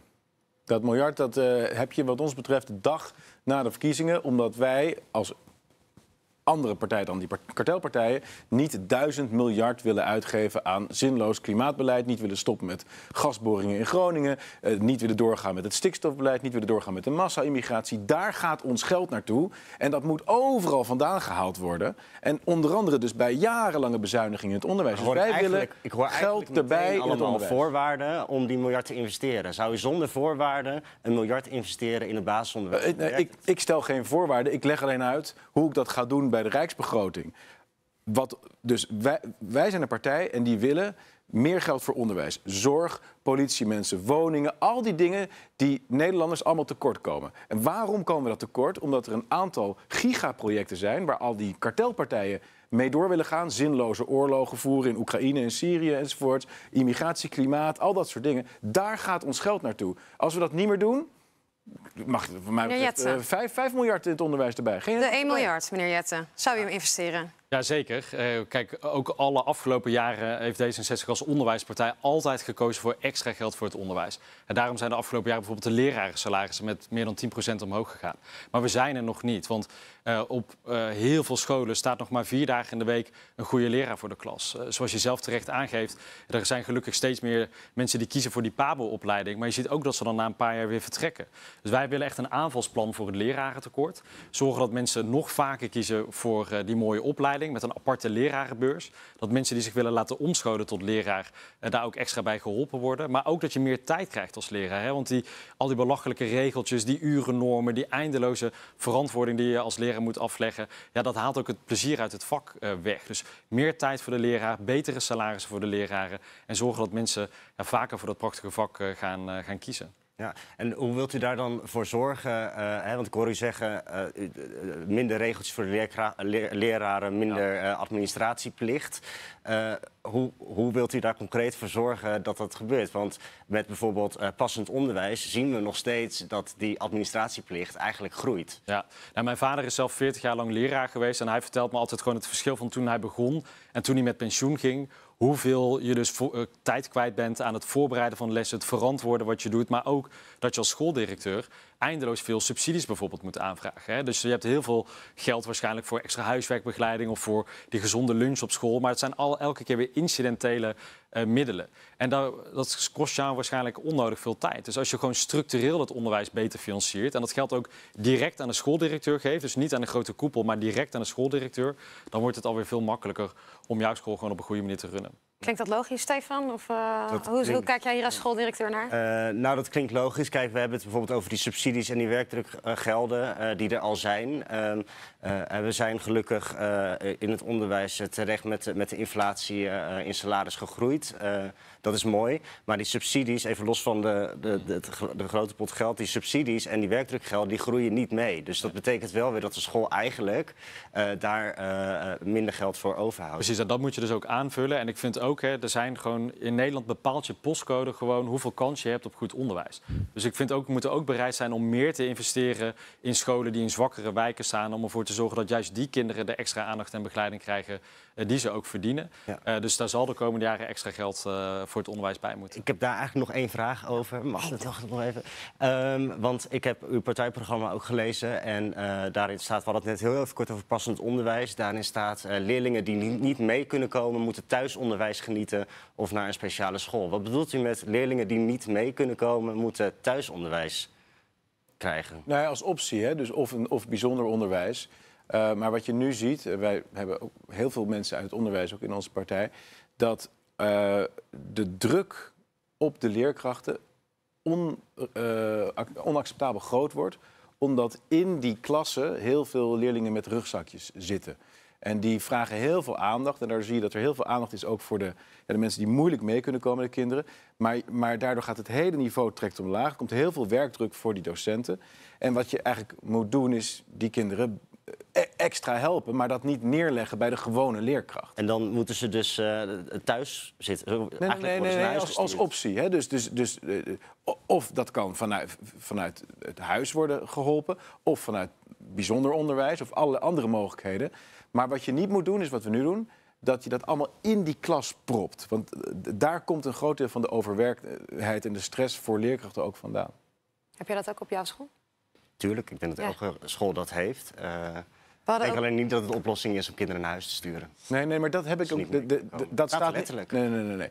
Dat miljard dat, eh, heb je wat ons betreft de dag na de verkiezingen, omdat wij als andere partij dan die kartelpartijen niet duizend miljard willen uitgeven aan zinloos klimaatbeleid, niet willen stoppen met gasboringen in Groningen, eh, niet willen doorgaan met het stikstofbeleid, niet willen doorgaan met de massa-immigratie. Daar gaat ons geld naartoe en dat moet overal vandaan gehaald worden. En onder andere dus bij jarenlange bezuinigingen in het onderwijs. Dus wij willen ik hoor geld erbij in allemaal voorwaarden om die miljard te investeren. Zou je zonder voorwaarden een miljard investeren in het basisonderwijs? Eh, eh, ik, ik, stel geen voorwaarden, ik leg alleen uit hoe ik dat ga doen bij de Rijksbegroting. Wat, dus wij, wij zijn een partij en die willen meer geld voor onderwijs, zorg, politiemensen, woningen. Al die dingen die Nederlanders allemaal tekort komen. En waarom komen we dat tekort? Omdat er een aantal gigaprojecten zijn waar al die kartelpartijen mee door willen gaan. Zinloze oorlogen voeren in Oekraïne en Syrië enzovoort. Immigratie, klimaat, al dat soort dingen. Daar gaat ons geld naartoe. Als we dat niet meer doen, Mag voor mij betreft, uh, 5, 5 miljard in het onderwijs erbij. Geen... De 1 miljard, meneer Jetten. Zou u hem investeren? Jazeker. Eh, kijk, ook alle afgelopen jaren heeft D66 als onderwijspartij altijd gekozen voor extra geld voor het onderwijs. En daarom zijn de afgelopen jaren bijvoorbeeld de leraren met meer dan 10% omhoog gegaan. Maar we zijn er nog niet, want eh, op eh, heel veel scholen staat nog maar vier dagen in de week een goede leraar voor de klas. zoals je zelf terecht aangeeft, er zijn gelukkig steeds meer mensen die kiezen voor die PABO-opleiding. Maar je ziet ook dat ze dan na een paar jaar weer vertrekken. Dus wij willen echt een aanvalsplan voor het lerarentekort. Zorgen dat mensen nog vaker kiezen voor die mooie opleiding met een aparte lerarenbeurs. Dat mensen die zich willen laten omscholen tot leraar eh, daar ook extra bij geholpen worden. Maar ook dat je meer tijd krijgt als leraar. Hè? Want die, al die belachelijke regeltjes, die urennormen, die eindeloze verantwoording die je als leraar moet afleggen, ja, dat haalt ook het plezier uit het vak eh, weg. Dus meer tijd voor de leraar, betere salarissen voor de leraren en zorgen dat mensen ja, vaker voor dat prachtige vak eh, gaan, gaan kiezen. Ja, en hoe wilt u daar dan voor zorgen? Eh, hè, want ik hoor u zeggen, eh, eh, minder regels voor de leraren, minder administratieplicht. hoe, hoe wilt u daar concreet voor zorgen dat dat gebeurt? Want met bijvoorbeeld passend onderwijs zien we nog steeds dat die administratieplicht eigenlijk groeit. Ja, nou, mijn vader is zelf 40 jaar lang leraar geweest en hij vertelt me altijd gewoon het verschil van toen hij begon en toen hij met pensioen ging hoeveel je dus voor, eh, tijd kwijt bent aan het voorbereiden van lessen, het verantwoorden wat je doet, maar ook dat je als schooldirecteur eindeloos veel subsidies bijvoorbeeld moet aanvragen. Hè? Dus je hebt heel veel geld waarschijnlijk voor extra huiswerkbegeleiding of voor die gezonde lunch op school. Maar het zijn al, elke keer weer incidentele eh, middelen. En dat kost jou waarschijnlijk onnodig veel tijd. Dus als je gewoon structureel het onderwijs beter financiert en dat geld ook direct aan de schooldirecteur geeft, dus niet aan de grote koepel, maar direct aan de schooldirecteur, dan wordt het alweer veel makkelijker om jouw school gewoon op een goede manier te runnen. Klinkt dat logisch, Stefan? Of uh, hoe, kijk jij hier als schooldirecteur naar? Eh, nou, dat klinkt logisch. Kijk, we hebben het bijvoorbeeld over die subsidies en die werkdrukgelden eh, die er al zijn. Ehm, eh, en we zijn gelukkig eh, in het onderwijs terecht met de, met de inflatie eh, in salaris gegroeid. dat is mooi. Maar die subsidies, even los van de, de, de, de grote pot geld, die subsidies en die werkdrukgeld, die groeien niet mee. Dus dat betekent wel weer dat de school eigenlijk daar minder geld voor overhoudt. Precies, en dat moet je dus ook aanvullen. En ik vind ook, hè, er zijn gewoon in Nederland bepaalt je postcode gewoon hoeveel kans je hebt op goed onderwijs. Dus ik vind ook, we moeten ook bereid zijn om meer te investeren in scholen die in zwakkere wijken staan om ervoor te zorgen dat juist die kinderen de extra aandacht en begeleiding krijgen eh, die ze ook verdienen. Eh, dus daar zal de komende jaren extra geld eh, voor het onderwijs bij moeten. Ik heb daar eigenlijk nog één vraag over. Mag dat nog even? Ehm, want ik heb uw partijprogramma ook gelezen en daarin staat, we hadden het net heel even kort over passend onderwijs. Daarin staat leerlingen die niet mee kunnen komen, moeten thuisonderwijs genieten of naar een speciale school. Wat bedoelt u met leerlingen die niet mee kunnen komen, moeten thuisonderwijs krijgen? Nou ja, als optie, hè? dus of, een, of bijzonder onderwijs. Eh, maar wat je nu ziet, eh, wij hebben ook heel veel mensen uit het onderwijs, ook in onze partij, dat eh, de druk op de leerkrachten on, onacceptabel groot wordt, omdat in die klassen heel veel leerlingen met rugzakjes zitten. En die vragen heel veel aandacht. En daar zie je dat er heel veel aandacht is ook voor de, ja, de mensen die moeilijk mee kunnen komen, de kinderen. Maar, maar daardoor gaat het hele niveau trekt omlaag. Er komt heel veel werkdruk voor die docenten. En wat je eigenlijk moet doen is die kinderen eh, extra helpen, maar dat niet neerleggen bij de gewone leerkracht. En dan moeten ze dus eh, thuis zitten? Nee, nee, nee, als, als, optie. Hè? Dus, dus, dus, eh, of dat kan vanuit, vanuit het huis worden geholpen... of vanuit bijzonder onderwijs of alle andere mogelijkheden. Maar wat je niet moet doen, is wat we nu doen dat je dat allemaal in die klas propt. Want eh, daar komt een groot deel van de overwerkheid en de stress voor leerkrachten ook vandaan. Heb jij dat ook op jouw school? Tuurlijk, ik denk dat elke school dat heeft. Eh, ik denk alleen niet dat het oplossing is om kinderen naar huis te sturen. Nee, nee, maar dat heb ik ook. De, oh. dat staat letterlijk. Nee, nee, nee, nee.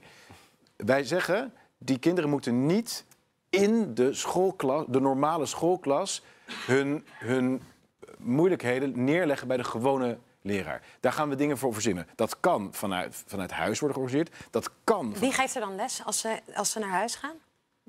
Wij zeggen, die kinderen moeten niet in de schoolklas, de normale schoolklas, hun, hun moeilijkheden neerleggen bij de gewone leraar. Daar gaan we dingen voor verzinnen. Dat kan vanuit, vanuit huis worden georganiseerd. Dat kan... Wie geeft er dan les als ze, als ze naar huis gaan?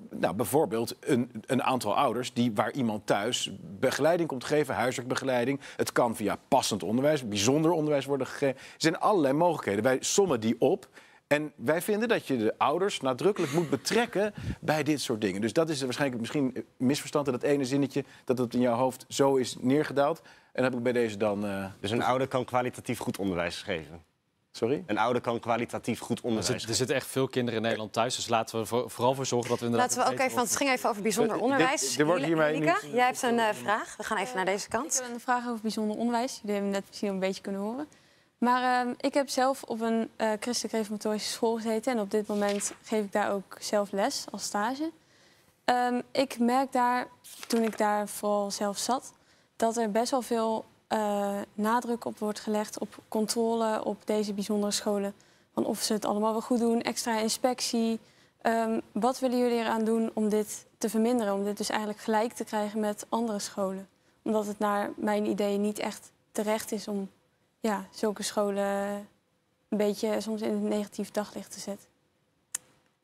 Nou, bijvoorbeeld een, een aantal ouders die, waar iemand thuis begeleiding komt geven, huiswerkbegeleiding. Het kan via passend onderwijs, bijzonder onderwijs worden gegeven. Er zijn allerlei mogelijkheden. Wij sommen die op. En wij vinden dat je de ouders nadrukkelijk moet betrekken bij dit soort dingen. Dus dat is waarschijnlijk misschien misverstand in dat ene zinnetje dat het in jouw hoofd zo is neergedaald. En heb ik bij deze dan... Eh, dus een ouder kan kwalitatief goed onderwijs geven? Sorry? Een ouder kan kwalitatief goed onderwijs. Er, er zitten echt veel kinderen in Nederland thuis, dus laten we voor, vooral voor zorgen dat we inderdaad. Laten we ook even, het ging even over bijzonder eh, onderwijs. Er wordt hiermee. Niet... Jij hebt een eh, vraag. We gaan even naar deze kant. Ik heb een vraag over bijzonder onderwijs. Jullie hebben net misschien een beetje kunnen horen. Maar ehm, ik heb zelf op een uh, christelijk school gezeten en op dit moment geef ik daar ook zelf les als stage. Ehm, ik merk daar, toen ik daar vooral zelf zat, dat er best wel veel eh, nadruk op wordt gelegd op controle op deze bijzondere scholen. Van of ze het allemaal wel goed doen, extra inspectie. Ehm, wat willen jullie eraan doen om dit te verminderen? Om dit dus eigenlijk gelijk te krijgen met andere scholen? Omdat het naar mijn idee niet echt terecht is om ja, zulke scholen eh, een beetje soms in het negatief daglicht te zetten.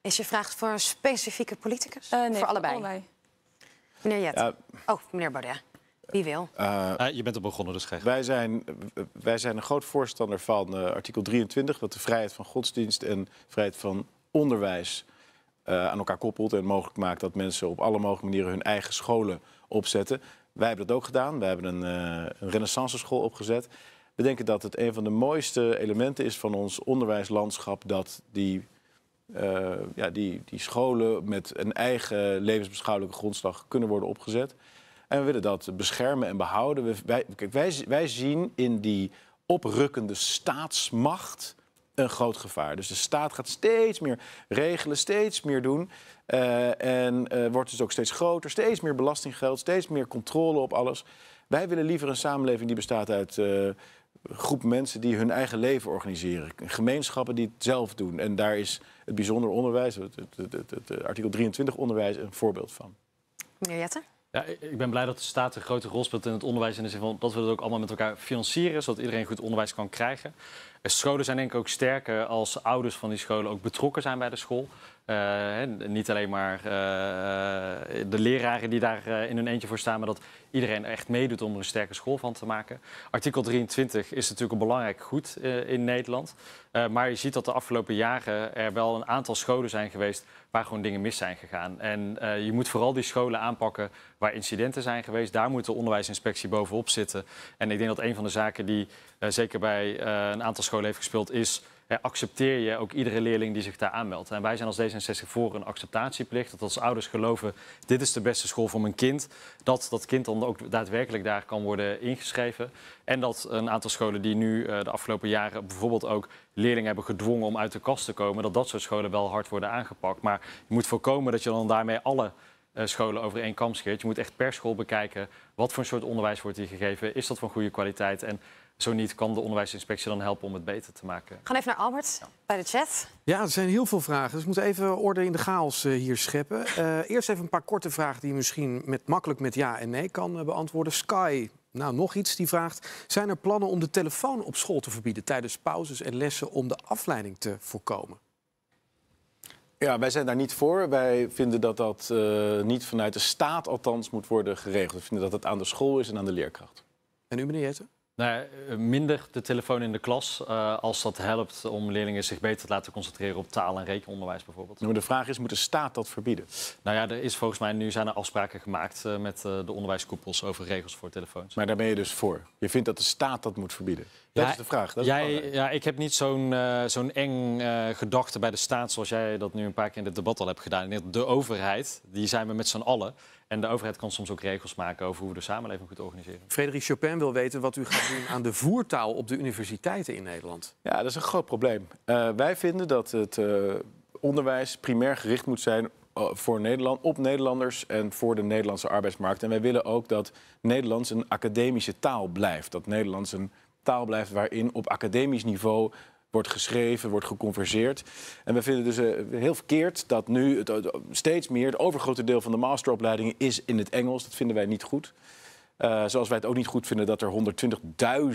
Is je vraag voor een specifieke politicus? Eh, nee, voor allebei. allebei. Meneer Jet. oh, meneer Baudet. Wie wil? Eh, ah, je bent al begonnen, dus geen. Wij zijn, wij zijn een groot voorstander van eh, artikel 23, wat de vrijheid van godsdienst en vrijheid van onderwijs eh, aan elkaar koppelt en mogelijk maakt dat mensen op alle mogelijke manieren hun eigen scholen opzetten. Wij hebben dat ook gedaan. Wij hebben een, een renaissance school opgezet. We denken dat het een van de mooiste elementen is van ons onderwijslandschap dat die ja, die, die scholen met een eigen levensbeschouwelijke grondslag kunnen worden opgezet. En we willen dat beschermen en behouden. wij, wij, zien in die oprukkende staatsmacht een groot gevaar. Dus de staat gaat steeds meer regelen, steeds meer doen. Eh, en eh, wordt dus ook steeds groter, steeds meer belastinggeld, steeds meer controle op alles. Wij willen liever een samenleving die bestaat uit uh, groep mensen die hun eigen leven organiseren. Gemeenschappen die het zelf doen. En daar is het bijzonder onderwijs, het, het, het, artikel 23 onderwijs, een voorbeeld van. Meneer Jetten? Ja, ik ben blij dat de staat een grote rol speelt in het onderwijs. In de zin van dat we dat ook allemaal met elkaar financieren, zodat iedereen goed onderwijs kan krijgen. Eh, scholen zijn denk ik ook sterker als ouders van die scholen ook betrokken zijn bij de school. Eh, niet alleen maar eh, eh, de leraren die daar in hun eentje voor staan, maar dat iedereen echt meedoet om er een sterke school van te maken. Artikel 23 is natuurlijk een belangrijk goed in Nederland. maar je ziet dat de afgelopen jaren er wel een aantal scholen zijn geweest waar gewoon dingen mis zijn gegaan. En je moet vooral die scholen aanpakken waar incidenten zijn geweest. Daar moet de onderwijsinspectie bovenop zitten. En ik denk dat een van de zaken die zeker bij een aantal scholen heeft gespeeld is accepteer je ook iedere leerling die zich daar aanmeldt. En wij zijn als D66 voor een acceptatieplicht. Dat als ouders geloven, dit is de beste school voor mijn kind, dat dat kind dan ook daadwerkelijk daar kan worden ingeschreven. En dat een aantal scholen die nu eh, de afgelopen jaren bijvoorbeeld ook leerlingen hebben gedwongen om uit de kast te komen, dat dat soort scholen wel hard worden aangepakt. Maar je moet voorkomen dat je dan daarmee alle eh, scholen over één kam scheert. Je moet echt per school bekijken wat voor een soort onderwijs wordt hier gegeven. Is dat van goede kwaliteit? En zo niet kan de onderwijsinspectie dan helpen om het beter te maken. gaan even naar Albert bij de chat. Ja, er zijn heel veel vragen. Dus we moeten even orde in de chaos eh, hier scheppen. Eh, eerst even een paar korte vragen die je misschien met, makkelijk met ja en nee kan eh, beantwoorden. Sky, nou nog iets, die vraagt... zijn er plannen om de telefoon op school te verbieden... tijdens pauzes en lessen om de afleiding te voorkomen? Ja, wij zijn daar niet voor. Wij vinden dat dat niet vanuit de staat althans moet worden geregeld. We vinden dat het aan de school is en aan de leerkracht. En u, meneer Jetten? Nou, eh, minder de telefoon in de klas eh, als dat helpt om leerlingen zich beter te laten concentreren op taal- en rekenonderwijs bijvoorbeeld. Maar de vraag is, moet de staat dat verbieden? Nou ja, er is volgens mij nu zijn er afspraken gemaakt eh, met de onderwijskoepels over regels voor telefoons. Maar daar ben je dus voor? Je vindt dat de staat dat moet verbieden? Dat ja, is de vraag. jij, ja, ik heb niet zo'n eh, zo'n eng uh, gedachte bij de staat zoals jij dat nu een paar keer in het debat al hebt gedaan. De overheid, die zijn we met z'n allen. En de overheid kan soms ook regels maken over hoe we de samenleving goed organiseren. Frederic Chopin wil weten wat u gaat doen aan de voertaal op de universiteiten in Nederland. Ja, dat is een groot probleem. Eh, wij vinden dat het onderwijs primair gericht moet zijn voor Nederland, op Nederlanders en voor de Nederlandse arbeidsmarkt. En wij willen ook dat Nederlands een academische taal blijft. Dat Nederlands een taal blijft waarin op academisch niveau wordt geschreven, wordt geconverseerd. En we vinden dus eh, heel verkeerd dat nu het, eh, steeds meer... het overgrote deel van de masteropleidingen is in het Engels. Dat vinden wij niet goed. Eh, zoals wij het ook niet goed vinden dat er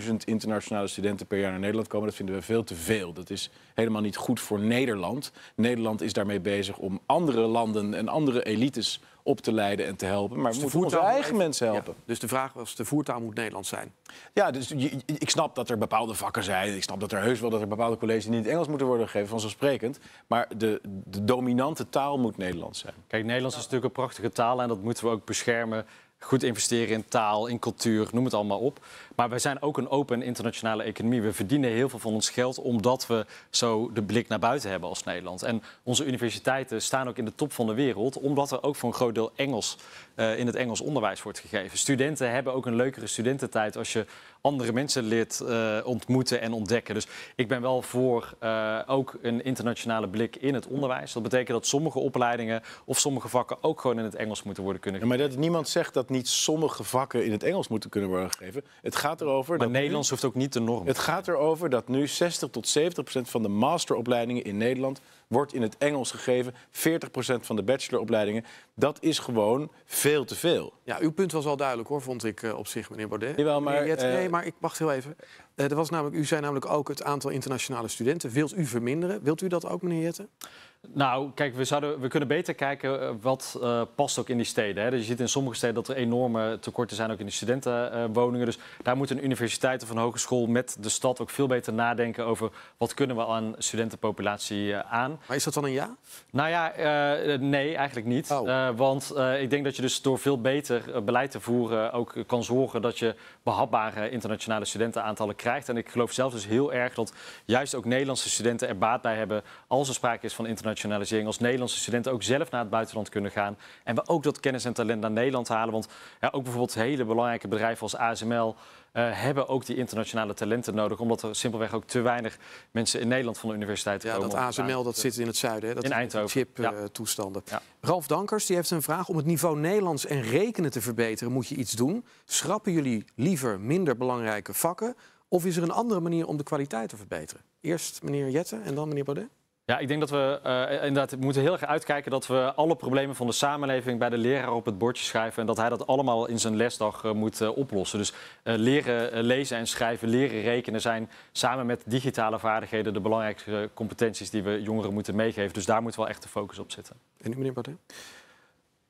120.000 internationale studenten per jaar naar Nederland komen. Dat vinden we veel te veel. Dat is helemaal niet goed voor Nederland. Nederland is daarmee bezig om andere landen en andere elites op te leiden en te helpen. Maar dus we moeten onze eigen mensen helpen. dus de vraag was, de voertaal moet Nederland zijn? Ja, dus ik snap dat er bepaalde vakken zijn. Ik snap dat er heus wel dat er bepaalde colleges niet Engels moeten worden gegeven, vanzelfsprekend. Maar de, de dominante taal moet Nederlands zijn. Kijk, Nederlands is natuurlijk een prachtige taal en dat moeten we ook beschermen goed investeren in taal, in cultuur, noem het allemaal op. Maar wij zijn ook een open internationale economie. We verdienen heel veel van ons geld omdat we zo de blik naar buiten hebben als Nederland. En onze universiteiten staan ook in de top van de wereld, omdat er ook voor een groot deel Engels eh, in het Engels onderwijs wordt gegeven. Studenten hebben ook een leukere studententijd als je andere mensen leert eh, ontmoeten en ontdekken. Dus ik ben wel voor eh, ook een internationale blik in het onderwijs. Dat betekent dat sommige opleidingen of sommige vakken ook gewoon in het Engels moeten worden kunnen gegeven. maar dat niemand zegt dat niet sommige vakken in het Engels moeten kunnen worden gegeven. Het gaat erover. Maar dat Nederlands nu, hoeft ook niet de norm. Het gaat erover dat nu 60 tot 70 procent van de masteropleidingen in Nederland wordt in het Engels gegeven. 40% van de bacheloropleidingen. Dat is gewoon veel te veel. Ja, uw punt was al duidelijk hoor, vond ik eh, op zich, meneer Baudet. Jawel, maar, Nee, eh, maar ik wacht heel even. Uh, er was namelijk, u zei namelijk ook het aantal internationale studenten. Wilt u verminderen? Wilt u dat ook, meneer Jetten? Nou, kijk, we, zouden, we kunnen beter kijken eh, wat eh, past ook in die steden. Hè. Dus je ziet in sommige steden dat er enorme tekorten zijn, ook in de studentenwoningen. dus daar moet een universiteit of een hogeschool met de stad ook veel beter nadenken over wat kunnen we aan studentenpopulatie uh, aan. Maar is dat dan een ja? Nou ja, nee, eigenlijk niet. Oh. want ik denk dat je dus door veel beter beleid te voeren ook kan zorgen dat je behapbare internationale studentenaantallen krijgt. En ik geloof zelf dus heel erg dat juist ook Nederlandse studenten er baat bij hebben als er sprake is van internationale internationalisering, als Nederlandse studenten ook zelf naar het buitenland kunnen gaan. En we ook dat kennis en talent naar Nederland halen. Want ja, ook bijvoorbeeld hele belangrijke bedrijven als ASML eh, hebben ook die internationale talenten nodig. Omdat er simpelweg ook te weinig mensen in Nederland van de universiteit komen. Ja, dat ASML dat zit in het zuiden. Hè? Dat in Eindhoven. Chip-toestanden. Eh, ja. Ralf Dankers die heeft een vraag. Om het niveau Nederlands en rekenen te verbeteren moet je iets doen. Schrappen jullie liever minder belangrijke vakken? Of is er een andere manier om de kwaliteit te verbeteren? Eerst meneer Jetten en dan meneer Baudet. Ja, ik denk dat we eh, eh, inderdaad moeten heel erg uitkijken dat we alle problemen van de samenleving bij de leraar op het bordje schrijven. En dat hij dat allemaal in zijn lesdag eh, moet oplossen. Dus leren lezen en schrijven, leren rekenen zijn samen met digitale vaardigheden de belangrijkste competenties die we jongeren moeten meegeven. Dus daar moet wel echt de focus op zitten. En u, meneer Bardet?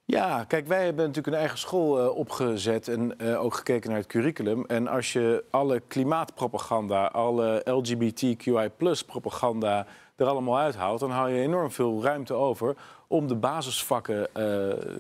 Ja, kijk, wij hebben natuurlijk een eigen school opgezet en ook gekeken naar het curriculum. En als je alle klimaatpropaganda, alle LGBTQI-propaganda er allemaal uithaalt, dan hou je enorm veel ruimte over om de basisvakken eh,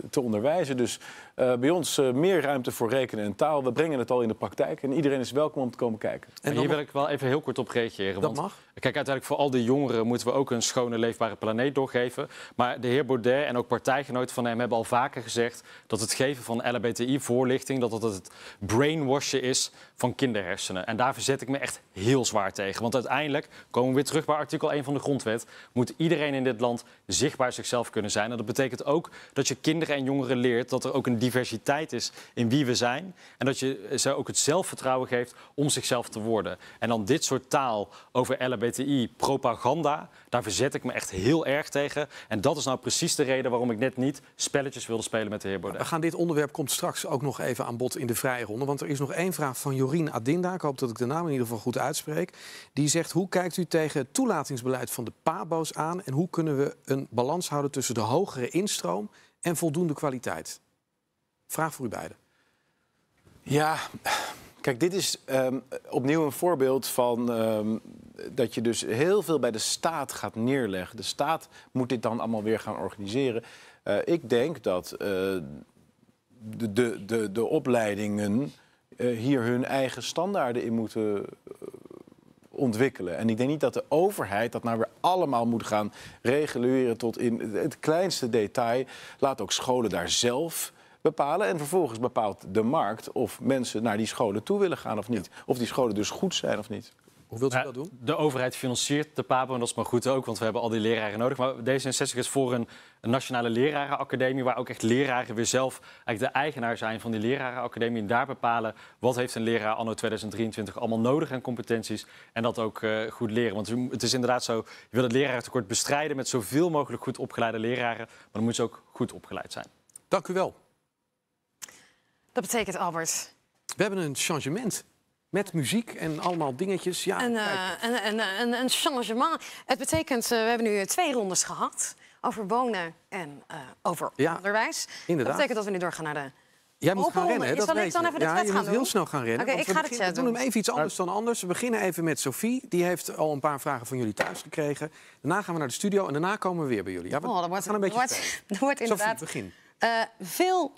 te onderwijzen. Dus eh, bij ons eh, meer ruimte voor rekenen en taal. We brengen het al in de praktijk en iedereen is welkom om te komen kijken. En hier wil ik wel even heel kort op reageren. Dat want, mag. Kijk, uiteindelijk voor al die jongeren moeten we ook een schone, leefbare planeet doorgeven. Maar de heer Baudet en ook partijgenoten van hem hebben al vaker gezegd dat het geven van LBTI voorlichting dat dat het brainwashen is van kinderhersenen. En daar verzet ik me echt heel zwaar tegen. Want uiteindelijk, komen we weer terug bij artikel 1 van de grondwet, moet iedereen in dit land zichtbaar zichzelf kunnen zijn. En dat betekent ook dat je kinderen en jongeren leert dat er ook een diversiteit is in wie we zijn. En dat je ze ook het zelfvertrouwen geeft om zichzelf te worden. En dan dit soort taal over LHBTI-propaganda, daar verzet ik me echt heel erg tegen. En dat is nou precies de reden waarom ik net niet spelletjes wilde spelen met de heer Baudet. We gaan dit onderwerp komt straks ook nog even aan bod in de vrije ronde. Want er is nog één vraag van Jorien Adinda. Ik hoop dat ik de naam in ieder geval goed uitspreek. Die zegt: Hoe kijkt u tegen het toelatingsbeleid van de PABO's aan? En hoe kunnen we een balans houden tussen de hogere instroom en voldoende kwaliteit? Vraag voor u beiden. Ja, kijk, dit is ehm, opnieuw een voorbeeld van ehm, dat je dus heel veel bij de staat gaat neerleggen. De staat moet dit dan allemaal weer gaan organiseren. Eh, ik denk dat eh, de, de, de, de, opleidingen eh, hier hun eigen standaarden in moeten ontwikkelen. En ik denk niet dat de overheid dat nou weer allemaal moet gaan reguleren tot in het kleinste detail. Laat ook scholen daar zelf bepalen. En vervolgens bepaalt de markt of mensen naar die scholen toe willen gaan of niet. Of die scholen dus goed zijn of niet. Hoe wilt u dat doen? De overheid financiert de PABO en dat is maar goed ook, want we hebben al die leraren nodig. Maar D66 is voor een, nationale lerarenacademie, waar ook echt leraren weer zelf eigenlijk de eigenaar zijn van die lerarenacademie. En daar bepalen wat heeft een leraar anno 2023 allemaal nodig aan competenties en dat ook eh, goed leren. Want het is inderdaad zo, je wil het lerarentekort bestrijden met zoveel mogelijk goed opgeleide leraren, maar dan moeten ze ook goed opgeleid zijn. Dank u wel. Dat betekent, Albert... We hebben een changement. Met muziek en allemaal dingetjes. Ja, een, eh, een changement. Het betekent, eh, we hebben nu twee rondes gehad over wonen en eh, over onderwijs. Inderdaad. Dat betekent dat we nu doorgaan naar de Jij moet gaan rennen, dat weet dan even je moet heel snel gaan rennen. Oké, ik ga het zetten. We doen hem even iets anders dan anders. We beginnen even met Sophie. Die heeft al een paar vragen van jullie thuis gekregen. Daarna gaan we naar de studio en daarna komen we weer bij jullie. Ja, oh, dat wordt, gaan een beetje inderdaad Sophie, begin. veel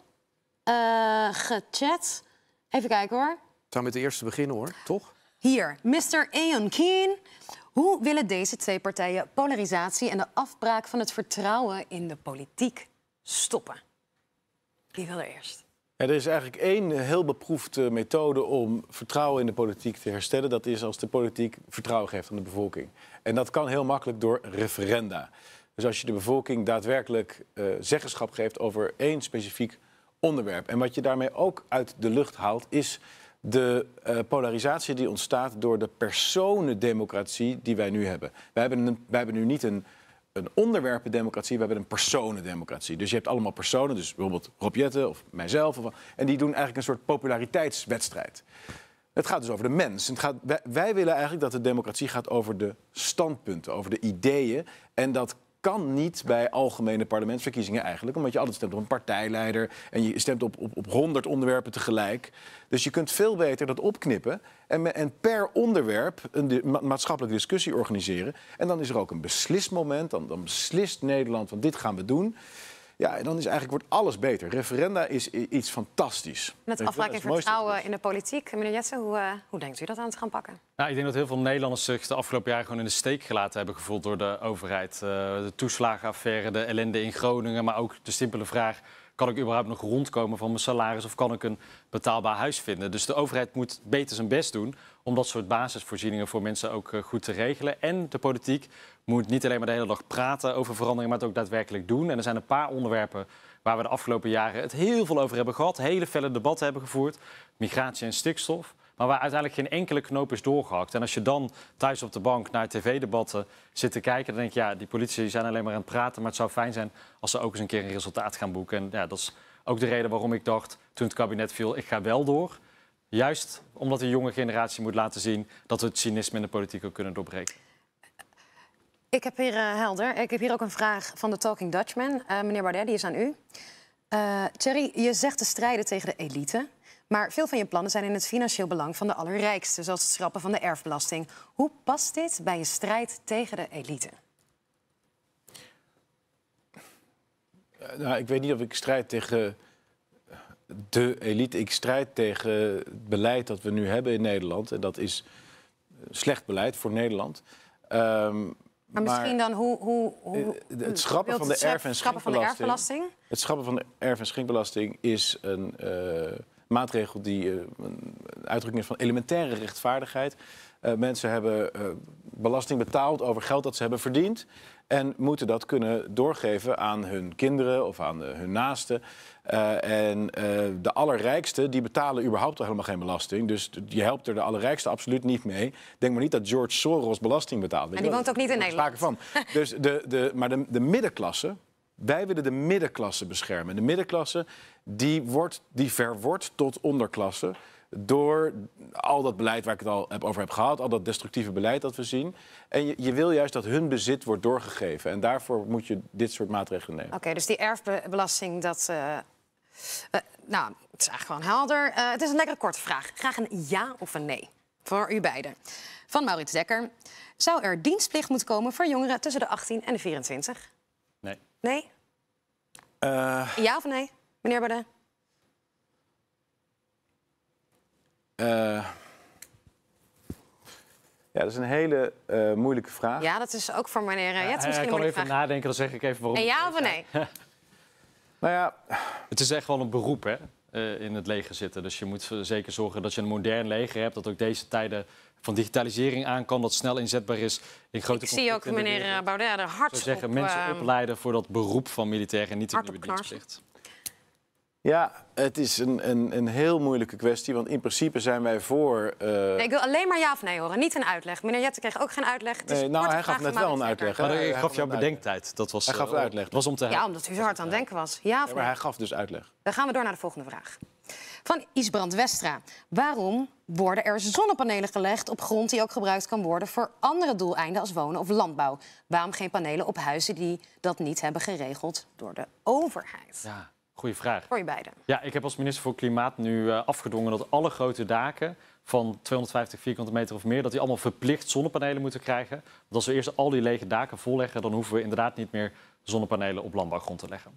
uh, gechat. Even kijken hoor. zou met de eerste beginnen hoor, toch? Hier, Mr. Ian Keen. Hoe willen deze twee partijen polarisatie en de afbraak van het vertrouwen in de politiek stoppen? Wie wil er eerst? er is eigenlijk één eh, heel beproefde eh, methode om vertrouwen in de politiek te herstellen. Dat is als de politiek vertrouwen geeft aan de bevolking. En dat kan heel makkelijk door referenda. Dus als je de bevolking daadwerkelijk zeggenschap geeft over één specifiek onderwerp. En wat je daarmee ook uit de lucht haalt, is de eh, polarisatie die ontstaat door de personendemocratie die wij nu hebben. Wij hebben, een, wij hebben nu niet een, een onderwerpendemocratie, we hebben een personendemocratie. Dus je hebt allemaal personen, dus bijvoorbeeld Rob Jetten of mijzelf. Of, en die doen eigenlijk een soort populariteitswedstrijd. Het gaat dus over de mens. Het gaat, wij, wij, willen eigenlijk dat de democratie gaat over de standpunten, over de ideeën. En dat kan niet bij algemene parlementsverkiezingen eigenlijk. Omdat je altijd stemt op een partijleider en je stemt op, op, op 100 onderwerpen tegelijk. Dus je kunt veel beter dat opknippen en, en per onderwerp een maatschappelijke discussie organiseren. En dan is er ook een beslismoment. Dan, dan beslist Nederland van dit gaan we doen. Ja, en dan is eigenlijk wordt alles beter. Referenda is iets fantastisch. Met afbraak van vertrouwen in de politiek. Meneer Jetsen, hoe, eh, hoe denkt u dat aan te gaan pakken? Nou, ik denk dat heel veel Nederlanders zich de afgelopen jaren gewoon in de steek gelaten hebben gevoeld door de overheid. Eh, de toeslagenaffaire, de ellende in Groningen, maar ook de simpele vraag kan ik überhaupt nog rondkomen van mijn salaris of kan ik een betaalbaar huis vinden? Dus de overheid moet beter zijn best doen om dat soort basisvoorzieningen voor mensen ook eh, goed te regelen. En de politiek moet niet alleen maar de hele dag praten over veranderingen, maar het ook daadwerkelijk doen. En er zijn een paar onderwerpen waar we de afgelopen jaren het heel veel over hebben gehad. Hele felle debatten hebben gevoerd. Migratie en stikstof. Maar waar uiteindelijk geen enkele knoop is doorgehakt. En als je dan thuis op de bank naar tv-debatten zit te kijken, dan denk je, ja, die politici zijn alleen maar aan het praten. Maar het zou fijn zijn als ze ook eens een keer een resultaat gaan boeken. En ja, dat is ook de reden waarom ik dacht, toen het kabinet viel, ik ga wel door. Juist omdat de jonge generatie moet laten zien dat we het cynisme in de politiek ook kunnen doorbreken. Ik heb hier eh, helder. Ik heb hier ook een vraag van de Talking Dutchman. Eh, meneer Bardet, die is aan u. Uh, Thierry, je zegt te strijden tegen de elite. Maar veel van je plannen zijn in het financieel belang van de allerrijksten, zoals het schrappen van de erfbelasting. Hoe past dit bij je strijd tegen de elite? Nou, ik weet niet of ik strijd tegen de elite. Ik strijd tegen het beleid dat we nu hebben in Nederland. En dat is eh, slecht beleid voor Nederland. Ehm, maar misschien dan hoe, hoe, hoe eh, het schrappen van de erf- en schenkbelasting. Het schrappen van de erf- en schenkbelasting is een eh, maatregel die een uitdrukking is van elementaire rechtvaardigheid. Eh, mensen hebben eh, belasting betaald over geld dat ze hebben verdiend. En moeten dat kunnen doorgeven aan hun kinderen of aan eh, hun naasten. en de allerrijksten, die betalen überhaupt al helemaal geen belasting. Dus je helpt er de allerrijkste absoluut niet mee. Denk maar niet dat George Soros belasting betaalt. En die woont ook niet in Nederland. Sprake van. dus de, de, maar de, de middenklasse, wij willen de middenklasse beschermen. De middenklasse, die, wordt, die verwordt tot onderklasse door al dat beleid waar ik het al heb over heb gehad, al dat destructieve beleid dat we zien. En je, je wil juist dat hun bezit wordt doorgegeven. En daarvoor moet je dit soort maatregelen nemen. Oké, dus die erfbelasting, dat. Eh, eh, nou, het is eigenlijk gewoon helder. Eh, het is een lekkere korte vraag. Graag een ja of een nee voor u beiden. Van Maurits Dekker. Zou er dienstplicht moeten komen voor jongeren tussen de 18 en de 24? Nee. Nee? ja of nee, meneer Baudet? Uh, ja, dat is een hele eh, moeilijke vraag. Ja, dat is ook voor meneer eh, Jets ja, het is misschien Ik kan even nadenken, dan zeg ik even waarom. En ja of nee? nou ja... Het is echt wel een beroep, hè? in het leger zitten. Dus je moet zeker zorgen dat je een modern leger hebt... dat ook deze tijden van digitalisering aan kan, dat snel inzetbaar is in grote Ik zie ook meneer Baudet er hard zeggen, mensen ehm, opleiden voor dat beroep van militair en niet de nieuwe dienstplicht. Ja, het is een, een, een heel moeilijke kwestie, want in principe zijn wij voor... Eh, nee, ik wil alleen maar ja of nee horen, niet een uitleg. Meneer Jette kreeg ook geen uitleg. nee, nou, hij gaf net wel een uitleg. Maar hij, gaf jouw bedenktijd. Dat was, hij gaf eh, uitleg. was om te ja, omdat u zo hard aan het denken was. Ja, maar hij gaf dus uitleg. Dan gaan we door naar de volgende vraag. Van Isbrand Westra. Waarom worden er zonnepanelen gelegd op grond die ook gebruikt kan worden voor andere doeleinden als wonen of landbouw? Waarom geen panelen op huizen die dat niet hebben geregeld door de overheid? Ja. Goeie vraag. Voor je beiden. Ja, ik heb als minister voor Klimaat nu eh, afgedwongen dat alle grote daken van 250 vierkante meter of meer, dat die allemaal verplicht zonnepanelen moeten krijgen. Want als we eerst al die lege daken volleggen, dan hoeven we inderdaad niet meer zonnepanelen op landbouwgrond te leggen.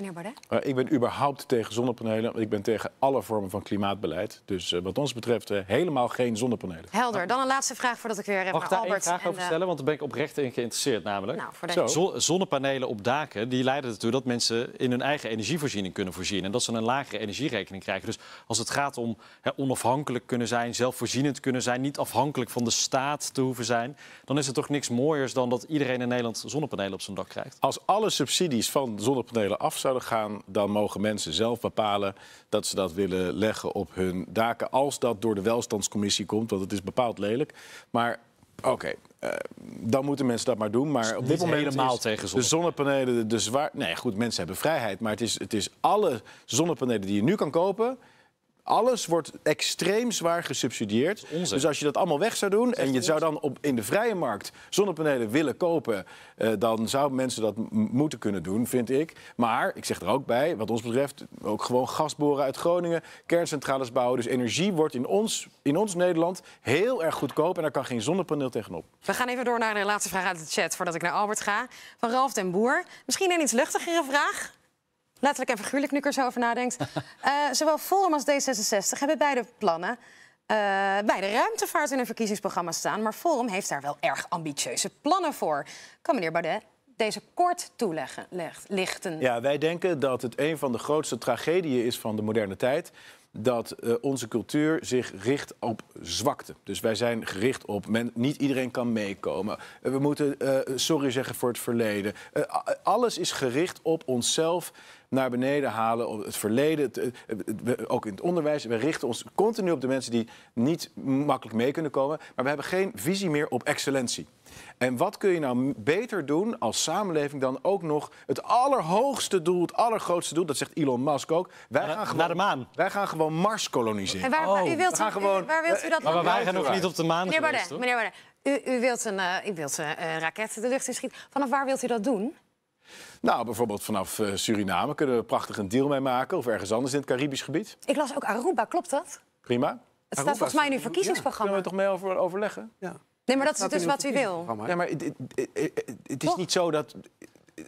Meneer Bardet? Eh, ik ben überhaupt tegen zonnepanelen. Ik ben tegen alle vormen van klimaatbeleid. Dus eh, wat ons betreft eh, helemaal geen zonnepanelen. Helder. Dan een laatste vraag voordat ik weer heb Mag naar Albert. ik daar één vraag over stellen? Want daar ben ik oprecht in geïnteresseerd namelijk. Nou, voor de... Zonnepanelen op daken die leiden ertoe dat mensen in hun eigen energievoorziening kunnen voorzien. En dat ze een lagere energierekening krijgen. Dus als het gaat om onafhankelijk kunnen zijn, zelfvoorzienend kunnen zijn... niet afhankelijk van de staat te hoeven zijn... dan is er toch niks mooiers dan dat iedereen in Nederland zonnepanelen op zijn dak krijgt. Als alle subsidies van zonnepanelen af zouden gaan, dan mogen mensen zelf bepalen dat ze dat willen leggen op hun daken. Als dat door de welstandscommissie komt, want het is bepaald lelijk. Maar oké, eh, dan moeten mensen dat maar doen. Maar dus op dit moment helemaal tegen zonnepanelen. de zonnepanelen de zwaar... Nee, goed, mensen hebben vrijheid. Maar het is, het is alle zonnepanelen die je nu kan kopen alles wordt extreem zwaar gesubsidieerd. Dus als je dat allemaal weg zou doen en je zou dan op, in de vrije markt zonnepanelen willen kopen, eh, dan zouden mensen dat moeten kunnen doen, vind ik. Maar ik zeg er ook bij, wat ons betreft, ook gewoon gasboren uit Groningen, kerncentrales bouwen. Dus energie wordt in ons, in ons Nederland heel erg goedkoop en daar kan geen zonnepaneel tegenop. We gaan even door naar de laatste vraag uit de chat voordat ik naar Albert ga. Van Ralf den Boer. Misschien een iets luchtigere vraag letterlijk en figuurlijk nu ik er zo over nadenkt. Eh, zowel Forum als D66 hebben beide plannen eh, beide ruimtevaart in hun verkiezingsprogramma staan. Maar Forum heeft daar wel erg ambitieuze plannen voor. Kan meneer Baudet deze kort toelichten? Lichten? Ja, wij denken dat het een van de grootste tragedieën is van de moderne tijd dat eh, onze cultuur zich richt op zwakte. Dus wij zijn gericht op men, niet iedereen kan meekomen. we moeten sorry zeggen voor het verleden. alles is gericht op onszelf naar beneden halen. het verleden, eh, ook in het onderwijs. We richten ons continu op de mensen die niet makkelijk mee kunnen komen. Maar we hebben geen visie meer op excellentie. En wat kun je nou beter doen als samenleving dan ook nog het allerhoogste doel, het allergrootste doel, dat zegt Elon Musk ook. Wij gaan gewoon, naar de maan. Wij gaan gewoon Mars koloniseren. waar, oh. wilt, u, waar wilt u dat eh, eh, Maar, wij gaan nog niet op de maan Meneer Baudet, meneer u, u, wilt een, uh, wilt een raket de lucht in schieten. Vanaf waar wilt u dat doen? Nou, bijvoorbeeld vanaf eh, Suriname kunnen we prachtig een deal mee maken. Of ergens anders in het Caribisch gebied. Ik las ook Aruba, klopt dat? Prima. Het staat volgens mij in uw verkiezingsprogramma. Daar kunnen we toch mee over overleggen? Ja. Nee, maar dat, is dus wat u wil. Ja, maar het, het is niet zo dat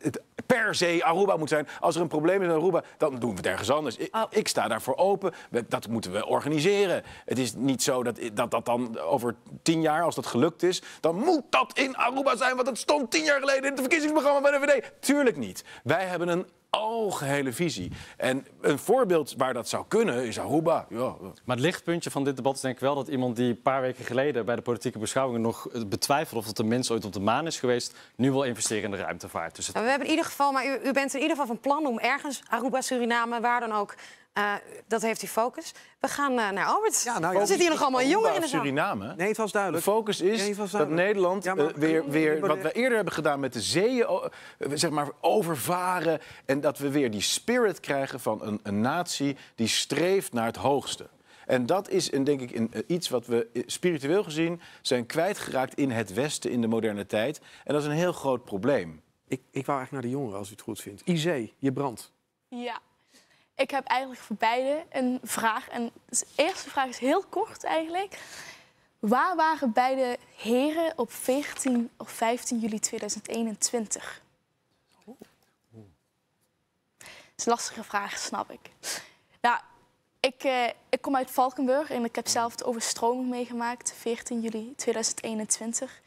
het per se Aruba moet zijn. Als er een probleem is in Aruba, dan doen we het ergens anders. Ik, oh. ik sta daarvoor open. Dat moeten we organiseren. Het is niet zo dat, dat dat dan over tien jaar, als dat gelukt is, dan moet dat in Aruba zijn. Want dat stond tien jaar geleden in het verkiezingsprogramma van de VVD. Tuurlijk niet. Wij hebben een algehele visie. En een voorbeeld waar dat zou kunnen is Aruba. Ja. Maar het lichtpuntje van dit debat is denk ik wel dat iemand die een paar weken geleden bij de politieke beschouwingen nog betwijfelde of dat de mens ooit op de maan is geweest, nu wil investeren in de ruimtevaart. Dus het... We hebben in ieder geval, maar u, u bent in ieder geval van plan om ergens Aruba, Suriname, waar dan ook, eh, dat heeft die focus. We gaan eh, naar Albert. Ja, nou, zitten hier nog allemaal jongeren in de Suriname. Nee, het was duidelijk. De focus is dat Nederland eh, weer, weer wat we eerder hebben gedaan met de zeeën zeg maar overvaren. En dat we weer die spirit krijgen van een, een natie die streeft naar het hoogste. En dat is een, denk ik iets wat we spiritueel gezien zijn kwijtgeraakt in het Westen, in de moderne tijd. En dat is een heel groot probleem. Ik, ik wou eigenlijk naar de jongeren, als u het goed vindt. Izee, je brandt. Ja. Ik heb eigenlijk voor beide een vraag. En de eerste vraag is heel kort eigenlijk. Waar waren beide heren op 14 of 15 juli 2021? Dat is een lastige vraag, snap ik. Nou, ik, eh, ik kom uit Valkenburg en ik heb zelf de overstroming meegemaakt, 14 juli 2021.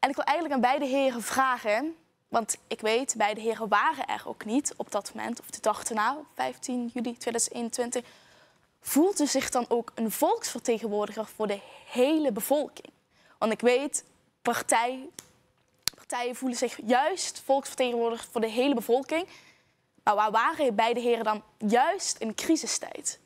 En ik wil eigenlijk aan beide heren vragen want ik weet, beide heren waren er ook niet op dat moment, of de dag erna, 15 juli 2021. Voelde zich dan ook een volksvertegenwoordiger voor de hele bevolking? Want ik weet, partij, partijen voelen zich juist volksvertegenwoordigers voor de hele bevolking. Maar waar waren beide heren dan juist in crisistijd?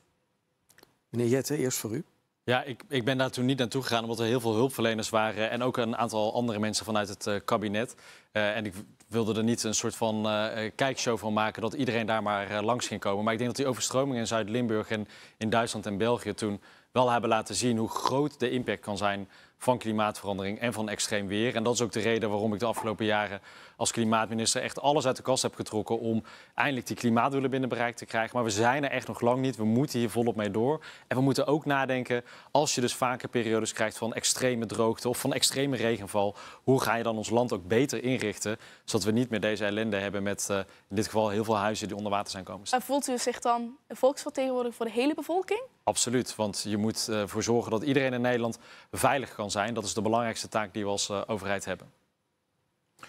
Meneer Jette, eerst voor u. Ja, ik, ik, ben daar toen niet naartoe gegaan, omdat er heel veel hulpverleners waren en ook een aantal andere mensen vanuit het uh, kabinet. Uh, en ik wilde er niet een soort van eh, eh, kijkshow van maken dat iedereen daar maar eh, langs ging komen. Maar ik denk dat die overstromingen in Zuid-Limburg en in Duitsland en België toen wel hebben laten zien hoe groot de impact kan zijn van klimaatverandering en van extreem weer. En dat is ook de reden waarom ik de afgelopen jaren als klimaatminister echt alles uit de kast heb getrokken om eindelijk die klimaatdoelen binnen bereik te krijgen. Maar we zijn er echt nog lang niet. We moeten hier volop mee door. En we moeten ook nadenken, als je dus vaker periodes krijgt van extreme droogte of van extreme regenval, hoe ga je dan ons land ook beter inrichten, zodat we niet meer deze ellende hebben met eh, in dit geval heel veel huizen die onder water zijn komen En voelt u zich dan een volksvertegenwoordiger voor de hele bevolking? Absoluut, want je moet eh, ervoor zorgen dat iedereen in Nederland veilig kan zijn. Dat is de belangrijkste taak die we als eh, overheid hebben.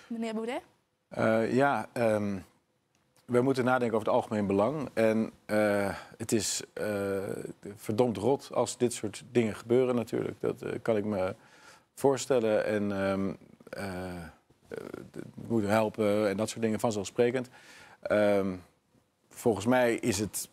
Meneer Boudet? Eh, ja, um, ehm, wij moeten nadenken over het algemeen belang. En eh, het is eh, verdomd rot als dit soort dingen gebeuren natuurlijk. Dat kan ik me voorstellen. En um, moet helpen en dat soort dingen vanzelfsprekend. Ehm, volgens mij is het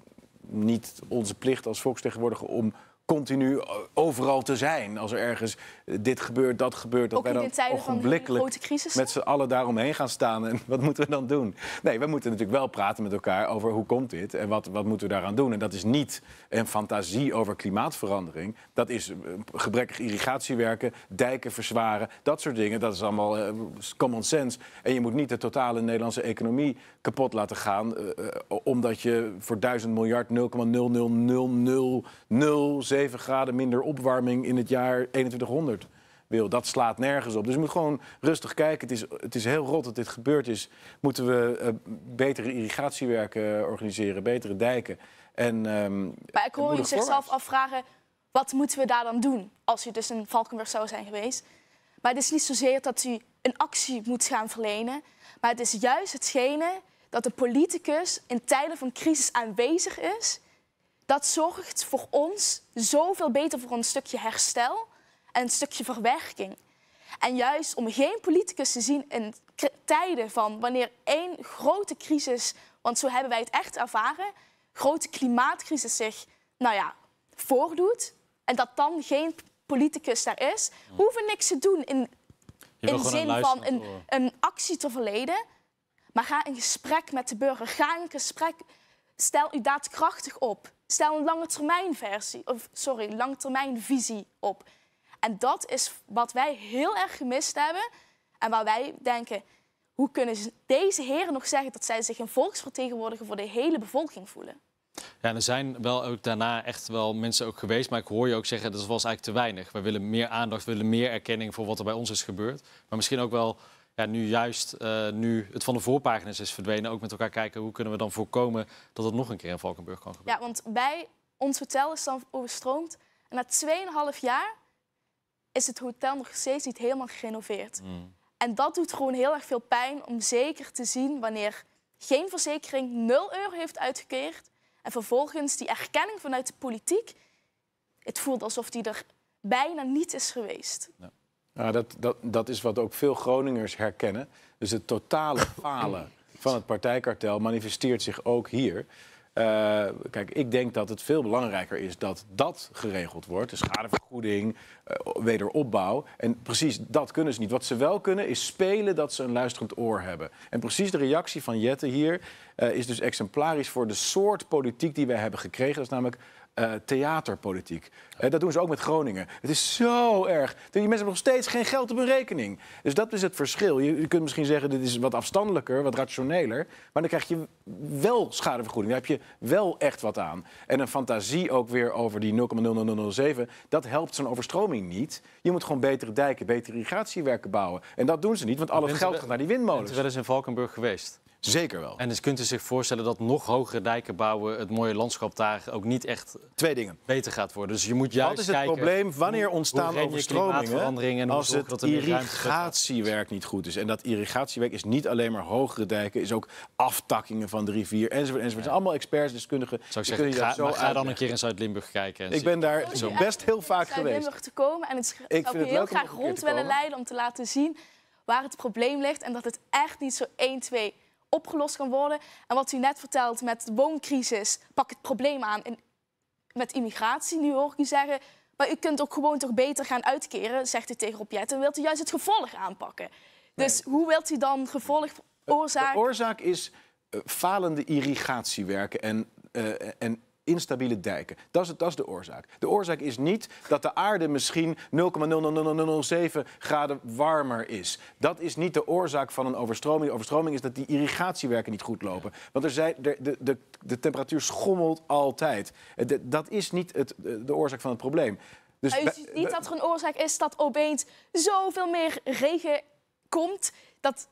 niet onze plicht als volksvertegenwoordiger om continu eh, overal te zijn. Als er ergens eh, dit gebeurt, dat gebeurt, dat wij dan ogenblikkelijk met z'n allen daaromheen gaan staan. En wat moeten we dan doen? Nee, we moeten natuurlijk wel praten met elkaar over hoe komt dit en wat, wat moeten we daaraan doen. En dat is niet een fantasie over klimaatverandering. Dat is eh, gebrekkig irrigatiewerken, dijken verzwaren, dat soort dingen. Dat is allemaal common sense. En je moet niet de totale Nederlandse economie kapot laten gaan... omdat je voor duizend miljard 0,00000 7 graden minder opwarming in het jaar 2100 wil. Dat slaat nergens op. Dus je moet gewoon rustig kijken. Het is, het is heel rot dat dit gebeurd is. Moeten we eh, betere irrigatiewerken eh, organiseren, betere dijken. En, ehm, maar ik hoor je zichzelf afvragen, wat moeten we daar dan doen? Als u dus een Valkenburg zou zijn geweest. Maar het is niet zozeer dat u een actie moet gaan verlenen. Maar het is juist hetgene dat de politicus in tijden van crisis aanwezig is dat zorgt voor ons zoveel beter voor een stukje herstel en een stukje verwerking. En juist om geen politicus te zien in tijden van wanneer één grote crisis, want zo hebben wij het echt ervaren, grote klimaatcrisis zich, nou ja, voordoet en dat dan geen politicus daar is, hoeven niks te doen in, in zin van een, een actie te verleden. Maar ga in gesprek met de burger, ga in gesprek, stel u daadkrachtig op. Stel een lange termijn versie, of sorry, lange termijn visie op. En dat is wat wij heel erg gemist hebben. En waar wij denken, hoe kunnen deze heren nog zeggen dat zij zich een volksvertegenwoordiger voor de hele bevolking voelen? Ja, er zijn wel ook daarna echt wel mensen ook geweest, maar ik hoor je ook zeggen dat was eigenlijk te weinig. Wij willen meer aandacht, we willen meer erkenning voor wat er bij ons is gebeurd. Maar misschien ook wel ja, nu juist eh, nu het van de voorpagina's is verdwenen, ook met elkaar kijken hoe kunnen we dan voorkomen dat het nog een keer in Valkenburg kan gebeuren. Ja, want bij ons hotel is dan overstroomd. En na 2,5 jaar is het hotel nog steeds niet helemaal gerenoveerd. Hmm. En dat doet gewoon heel erg veel pijn om zeker te zien wanneer geen verzekering 0 euro heeft uitgekeerd. En vervolgens die erkenning vanuit de politiek. Het voelt alsof die er bijna niet is geweest. Ja. Nou, dat, dat, dat is wat ook veel Groningers herkennen. Dus het totale falen van het partijkartel manifesteert zich ook hier. Eh, kijk, ik denk dat het veel belangrijker is dat dat geregeld wordt. De schadevergoeding, eh, wederopbouw. En precies dat kunnen ze niet. Wat ze wel kunnen is spelen dat ze een luisterend oor hebben. En precies de reactie van Jette hier eh, is dus exemplarisch voor de soort politiek die wij hebben gekregen. Dat is namelijk eh, theaterpolitiek. Eh, dat doen ze ook met Groningen. Het is zo erg. Die mensen hebben nog steeds geen geld op hun rekening. Dus dat is het verschil. Je, kunt misschien zeggen, dit is wat afstandelijker, wat rationeler. Maar dan krijg je wel schadevergoeding. Daar heb je wel echt wat aan. En een fantasie ook weer over die 0,0007. Dat helpt zo'n overstroming niet. Je moet gewoon betere dijken, betere irrigatiewerken bouwen. En dat doen ze niet, want al geld gaat naar die windmolens. Bent zijn wel eens in Valkenburg geweest? Zeker wel. En dus kunt u zich voorstellen dat nog hogere dijken bouwen, het mooie landschap daar ook niet echt Twee dingen. beter gaat worden. Dus je moet juist Wat is het probleem? Wanneer ontstaan overstromingen? En als het dat irrigatiewerk niet goed is. En dat irrigatiewerk is niet alleen maar hogere dijken, is ook aftakkingen van de rivier enzovoort. enzovoort. Ja. zijn allemaal experts, deskundigen. Zou ik zeggen, ga, zo ga dan een keer in Zuid-Limburg kijken. En ik ben daar zo oh, best heel vaak geweest. Zuid-Limburg te komen en het ik zou ik heel graag rond willen leiden om te laten zien waar het probleem ligt en dat het echt niet zo 1, 2 opgelost kan worden. En wat u net vertelt met de wooncrisis, pak het probleem aan en met immigratie. Nu hoor ik u zeggen, maar u kunt ook gewoon toch beter gaan uitkeren, zegt u tegen Robjet. En wilt u juist het gevolg aanpakken. Dus hoe wilt u dan gevolg, oorzaak... Eh, de oorzaak is eh, falende irrigatiewerken en, eh, en instabiele dijken. Dat is, dat is de oorzaak. De oorzaak is niet dat de aarde misschien 0,00007 graden warmer is. Dat is niet de oorzaak van een overstroming. De overstroming is dat die irrigatiewerken niet goed lopen. Want er zijn, de, de, de, temperatuur schommelt altijd. Eh, dat is niet het, eh, de oorzaak van het probleem. Dus u ziet niet dat er een oorzaak is dat opeens zoveel meer regen komt. Dat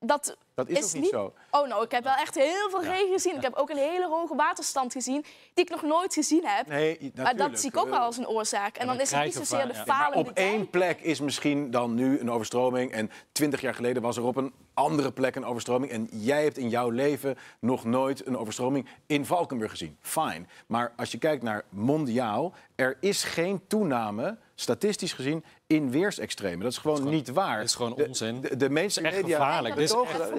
dat, is, is niet, zo. Oh, nou, ik heb wel echt heel veel regen gezien. Ik heb ook een hele hoge waterstand gezien, die ik nog nooit gezien heb. Nee, maar dat zie ik ook wel als een oorzaak. En, dan, is het niet zozeer de ja. falen. op één plek is misschien dan nu een overstroming. En twintig jaar geleden was er op een andere plek een overstroming. En jij hebt in jouw leven nog nooit een overstroming in Valkenburg gezien. Fine. Maar als je kijkt naar mondiaal, er is geen toename, statistisch gezien, in weersextremen. Dat is gewoon, niet waar. Dat is gewoon onzin. De, de, mensen echt media, gevaarlijk. is,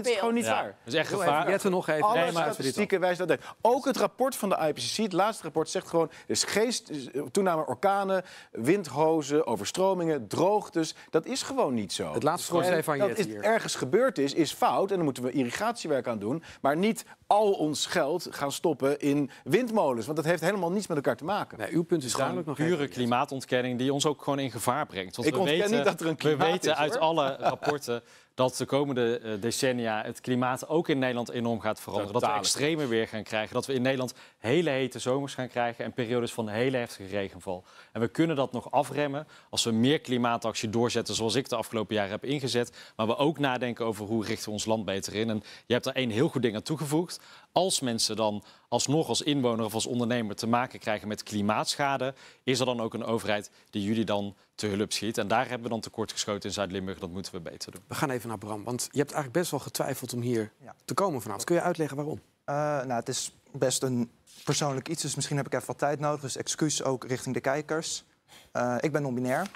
is gewoon niet waar. Het is echt gevaarlijk. Even, nog even. Alle nee, statistieken wijzen dat Ook het rapport van de IPCC, het laatste rapport, zegt gewoon... er is geest, eh, toename orkanen, windhozen, overstromingen, droogtes. Dat is gewoon niet zo. Het laatste rapport van je Dat het ergens gebeurd is, is fout. En dan moeten we irrigatiewerk aan doen. Maar niet al ons geld gaan stoppen in windmolens. Want dat heeft helemaal niets met elkaar te maken. uw punt is duidelijk nog pure klimaatontkenning die ons ook gewoon in gevaar brengt ik we weten, niet dat er een klimaat We weten uit alle rapporten dat de komende eh, decennia het klimaat ook in Nederland enorm gaat veranderen. Dat, dat we extreme weer gaan krijgen. Dat we in Nederland hele hete zomers gaan krijgen en periodes van hele heftige regenval. En we kunnen dat nog afremmen als we meer klimaatactie doorzetten zoals ik de afgelopen jaren heb ingezet. Maar we ook nadenken over hoe richten we ons land beter in. En je hebt daar één heel goed ding aan toegevoegd. Als mensen dan alsnog als inwoner of als ondernemer te maken krijgen met klimaatschade, is er dan ook een overheid die jullie dan te hulp schiet. En daar hebben we dan tekort geschoten in Zuid-Limburg. Dat moeten we beter doen. We gaan even naar Bram, want je hebt eigenlijk best wel getwijfeld om hier te komen vanavond. Kun je uitleggen waarom? Eh, nou, het is best een persoonlijk iets, dus misschien heb ik even wat tijd nodig. Dus excuus ook richting de kijkers. Eh, ik ben non-binair.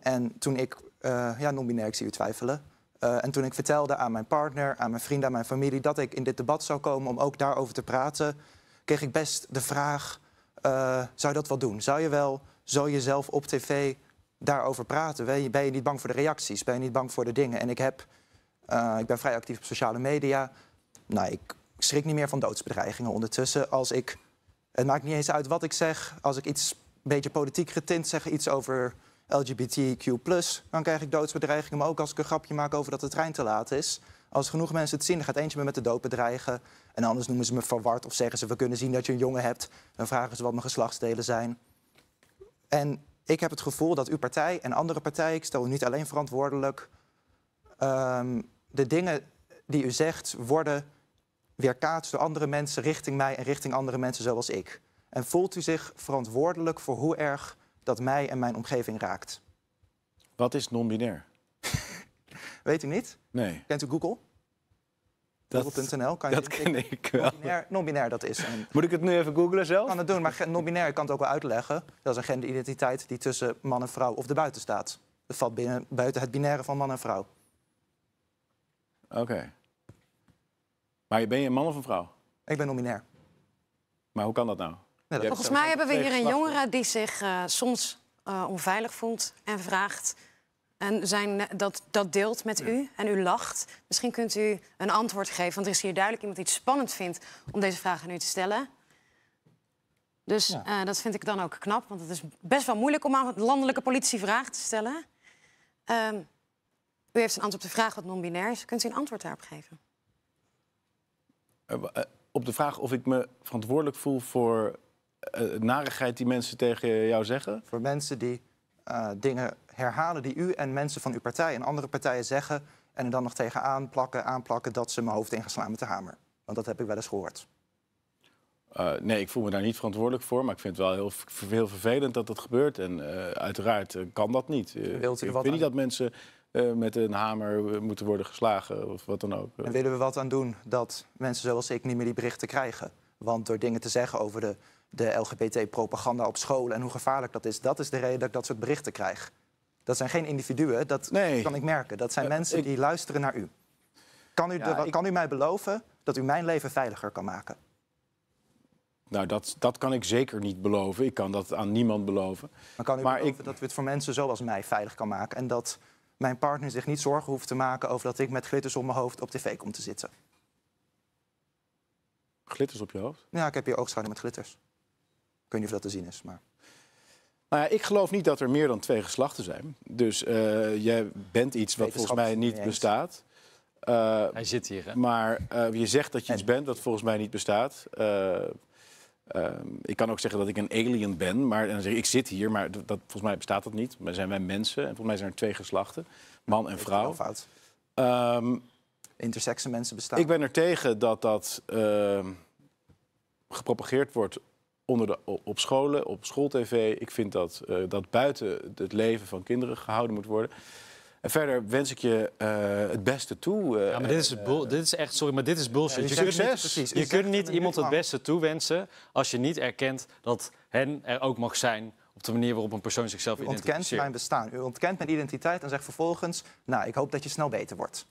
En toen ik, eh, ja, non-binair, ik zie u twijfelen. en toen ik vertelde aan mijn partner, aan mijn vrienden, aan mijn familie dat ik in dit debat zou komen om ook daarover te praten, kreeg ik best de vraag: zou je dat wel doen? Zou je wel zo jezelf op tv daarover praten? Ben je, ben je, niet bang voor de reacties? Ben je niet bang voor de dingen? En ik, heb, eh, ik ben vrij actief op sociale media. Nou, ik schrik niet meer van doodsbedreigingen ondertussen. Als ik, het maakt niet eens uit wat ik zeg. Als ik iets een beetje politiek getint zeg, iets over LGBTQ, dan krijg ik doodsbedreigingen. Maar ook als ik een grapje maak over dat de trein te laat is. Als genoeg mensen het zien, dan gaat eentje me met de dood bedreigen. En anders noemen ze me verward of zeggen ze: We kunnen zien dat je een jongen hebt. Dan vragen ze wat mijn geslachtsdelen zijn. En ik heb het gevoel dat uw partij en andere partijen, ik stel u niet alleen verantwoordelijk, ehm, de dingen die u zegt worden weerkaatst door andere mensen richting mij en richting andere mensen zoals ik. En voelt u zich verantwoordelijk voor hoe erg dat mij en mijn omgeving raakt? Wat is non-binair? Weet u niet? Nee. Kent u Google? Google.nl kan je dat ken ik, ik wel. Non-binair, non-binair dat is. Moet ik het nu even googlen zelf? Kan het doen, maar non-binair kan het ook wel uitleggen. Dat is een genderidentiteit die tussen man en vrouw of de buiten staat. Het valt binnen, buiten het binaire van man en vrouw. Oké. Maar ben je een man of een vrouw? Ik ben non-binair. Maar hoe kan dat nou? Volgens mij hebben we hier een jongere die zich eh, soms eh, onveilig voelt en vraagt en zijn, eh, dat, dat deelt met u en u lacht. Misschien kunt u een antwoord geven, want er is hier duidelijk iemand die het spannend vindt om deze vraag aan u te stellen. Dus eh, dat vind ik dan ook knap, want het is best wel moeilijk om aan landelijke politie vragen te stellen. Ehm, u heeft een antwoord op de vraag wat non-binair is. Kunt u een antwoord daarop geven? Eh, op de vraag of ik me verantwoordelijk voel voor narigheid die mensen tegen jou zeggen? Voor mensen die dingen herhalen die u en mensen van uw partij en andere partijen zeggen. En er dan nog tegen aanplakken, aanplakken dat ze mijn hoofd ingeslaan met de hamer. Want dat heb ik wel eens gehoord. Eh, nee, ik voel me daar niet verantwoordelijk voor. Maar ik vind het wel heel, vervelend dat dat gebeurt. En eh, uiteraard eh, kan dat niet. Wilt u ik wat vind niet dat mensen met een hamer moeten worden geslagen of wat dan ook. En willen we wat aan doen dat mensen zoals ik niet meer die berichten krijgen? Want door dingen te zeggen over de, de LGBT-propaganda op school en hoe gevaarlijk dat is... dat is de reden dat ik dat soort berichten krijg. Dat zijn geen individuen, dat kan ik merken. Dat zijn mensen die luisteren naar u. Kan u, kan u mij beloven dat u mijn leven veiliger kan maken? Nou, dat, dat kan ik zeker niet beloven. Ik kan dat aan niemand beloven. Maar kan u beloven ik... dat u het voor mensen zoals mij veilig kan maken... en dat mijn partner zich niet zorgen hoeft te maken... over dat ik met glitters op mijn hoofd op tv kom te zitten? Glitters op je hoofd? Ja, ik heb hier oogschaduw met glitters. Ik weet niet of dat te zien is, maar... Nou ja, ik geloof niet dat er meer dan twee geslachten zijn. Dus eh, jij bent iets wat volgens mij niet bestaat. Eh, Hij zit hier, hè? Maar uh, je zegt dat je iets bent wat volgens mij niet bestaat. ik kan ook zeggen dat ik een alien ben, maar en dan zeg ik, ik zit hier, maar dat, volgens mij bestaat dat niet. Maar zijn wij mensen en volgens mij zijn er twee geslachten, man en vrouw. Fout. Ehm, Intersexe mensen bestaan. Ik ben er tegen dat dat gepropageerd wordt onder de, op scholen, op schooltv. Ik vind dat, eh, dat buiten het leven van kinderen gehouden moet worden. En verder wens ik je eh, het beste toe. Eh, ja, maar dit is, dit is echt, sorry, maar dit is bullshit. je kunt, niet, je kunt niet iemand het beste toewensen als je niet erkent dat hen er ook mag zijn op de manier waarop een persoon zichzelf identificeert. U ontkent mijn bestaan. U ontkent mijn identiteit en zegt vervolgens... nou, ik hoop dat je snel beter wordt.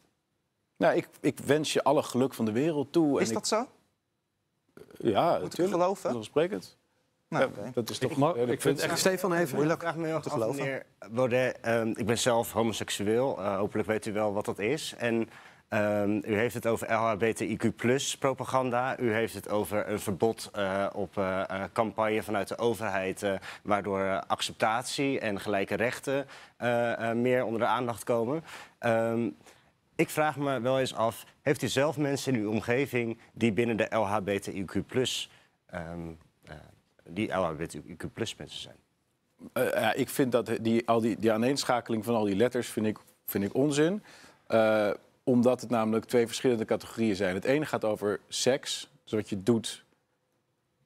Nou, ik, ik wens je alle geluk van de wereld toe. Is dat zo? Ja, Moet ik geloven? Vanzelfsprekend. Nou, dat is toch makkelijk? ik vind echt... Stefan even moeilijk ja, me te geloven. Meneer Baudet, ehm, ik ben zelf homoseksueel. Eh, hopelijk weet u wel wat dat is. En ehm, u heeft het over LHBTIQ-propaganda. U heeft het over een verbod eh, op uh, campagne vanuit de overheid... waardoor acceptatie en gelijke rechten meer onder de aandacht komen. Um, ik vraag me wel eens af, heeft u zelf mensen in uw omgeving die binnen de LHBTIQ plus ehm, eh, die LHBTIQ plus mensen zijn? Eh, eh, ja, ik vind dat die, al die, die aaneenschakeling van al die letters vind ik, vind ik onzin. omdat het namelijk twee verschillende categorieën zijn. Het ene gaat over seks, dus wat je doet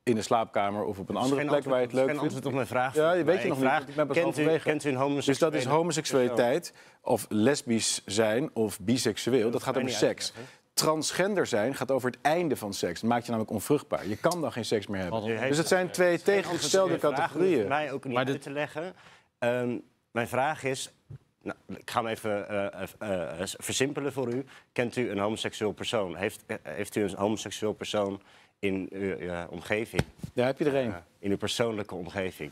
in de slaapkamer of op een andere plek waar je het leuk vindt. antwoord op mijn vraag. Ja, je weet je nog vraag, niet. Ik kent u, kent u een homoseksuele? Dus dat is homoseksualiteit, of lesbisch zijn, of biseksueel. Dat, gaat over seks. transgender zijn gaat over het einde van seks. maakt je namelijk onvruchtbaar. Je kan dan geen seks meer hebben. Dus het zijn twee tegengestelde categorieën. Mij ook niet maar te leggen. Ehm, mijn vraag is. Nou, ik ga hem even eh, eh, eh, versimpelen voor u. Kent u een homoseksueel persoon? Heeft, heeft u een homoseksueel persoon in uw eh, omgeving? Daar heb je er een. in uw persoonlijke omgeving?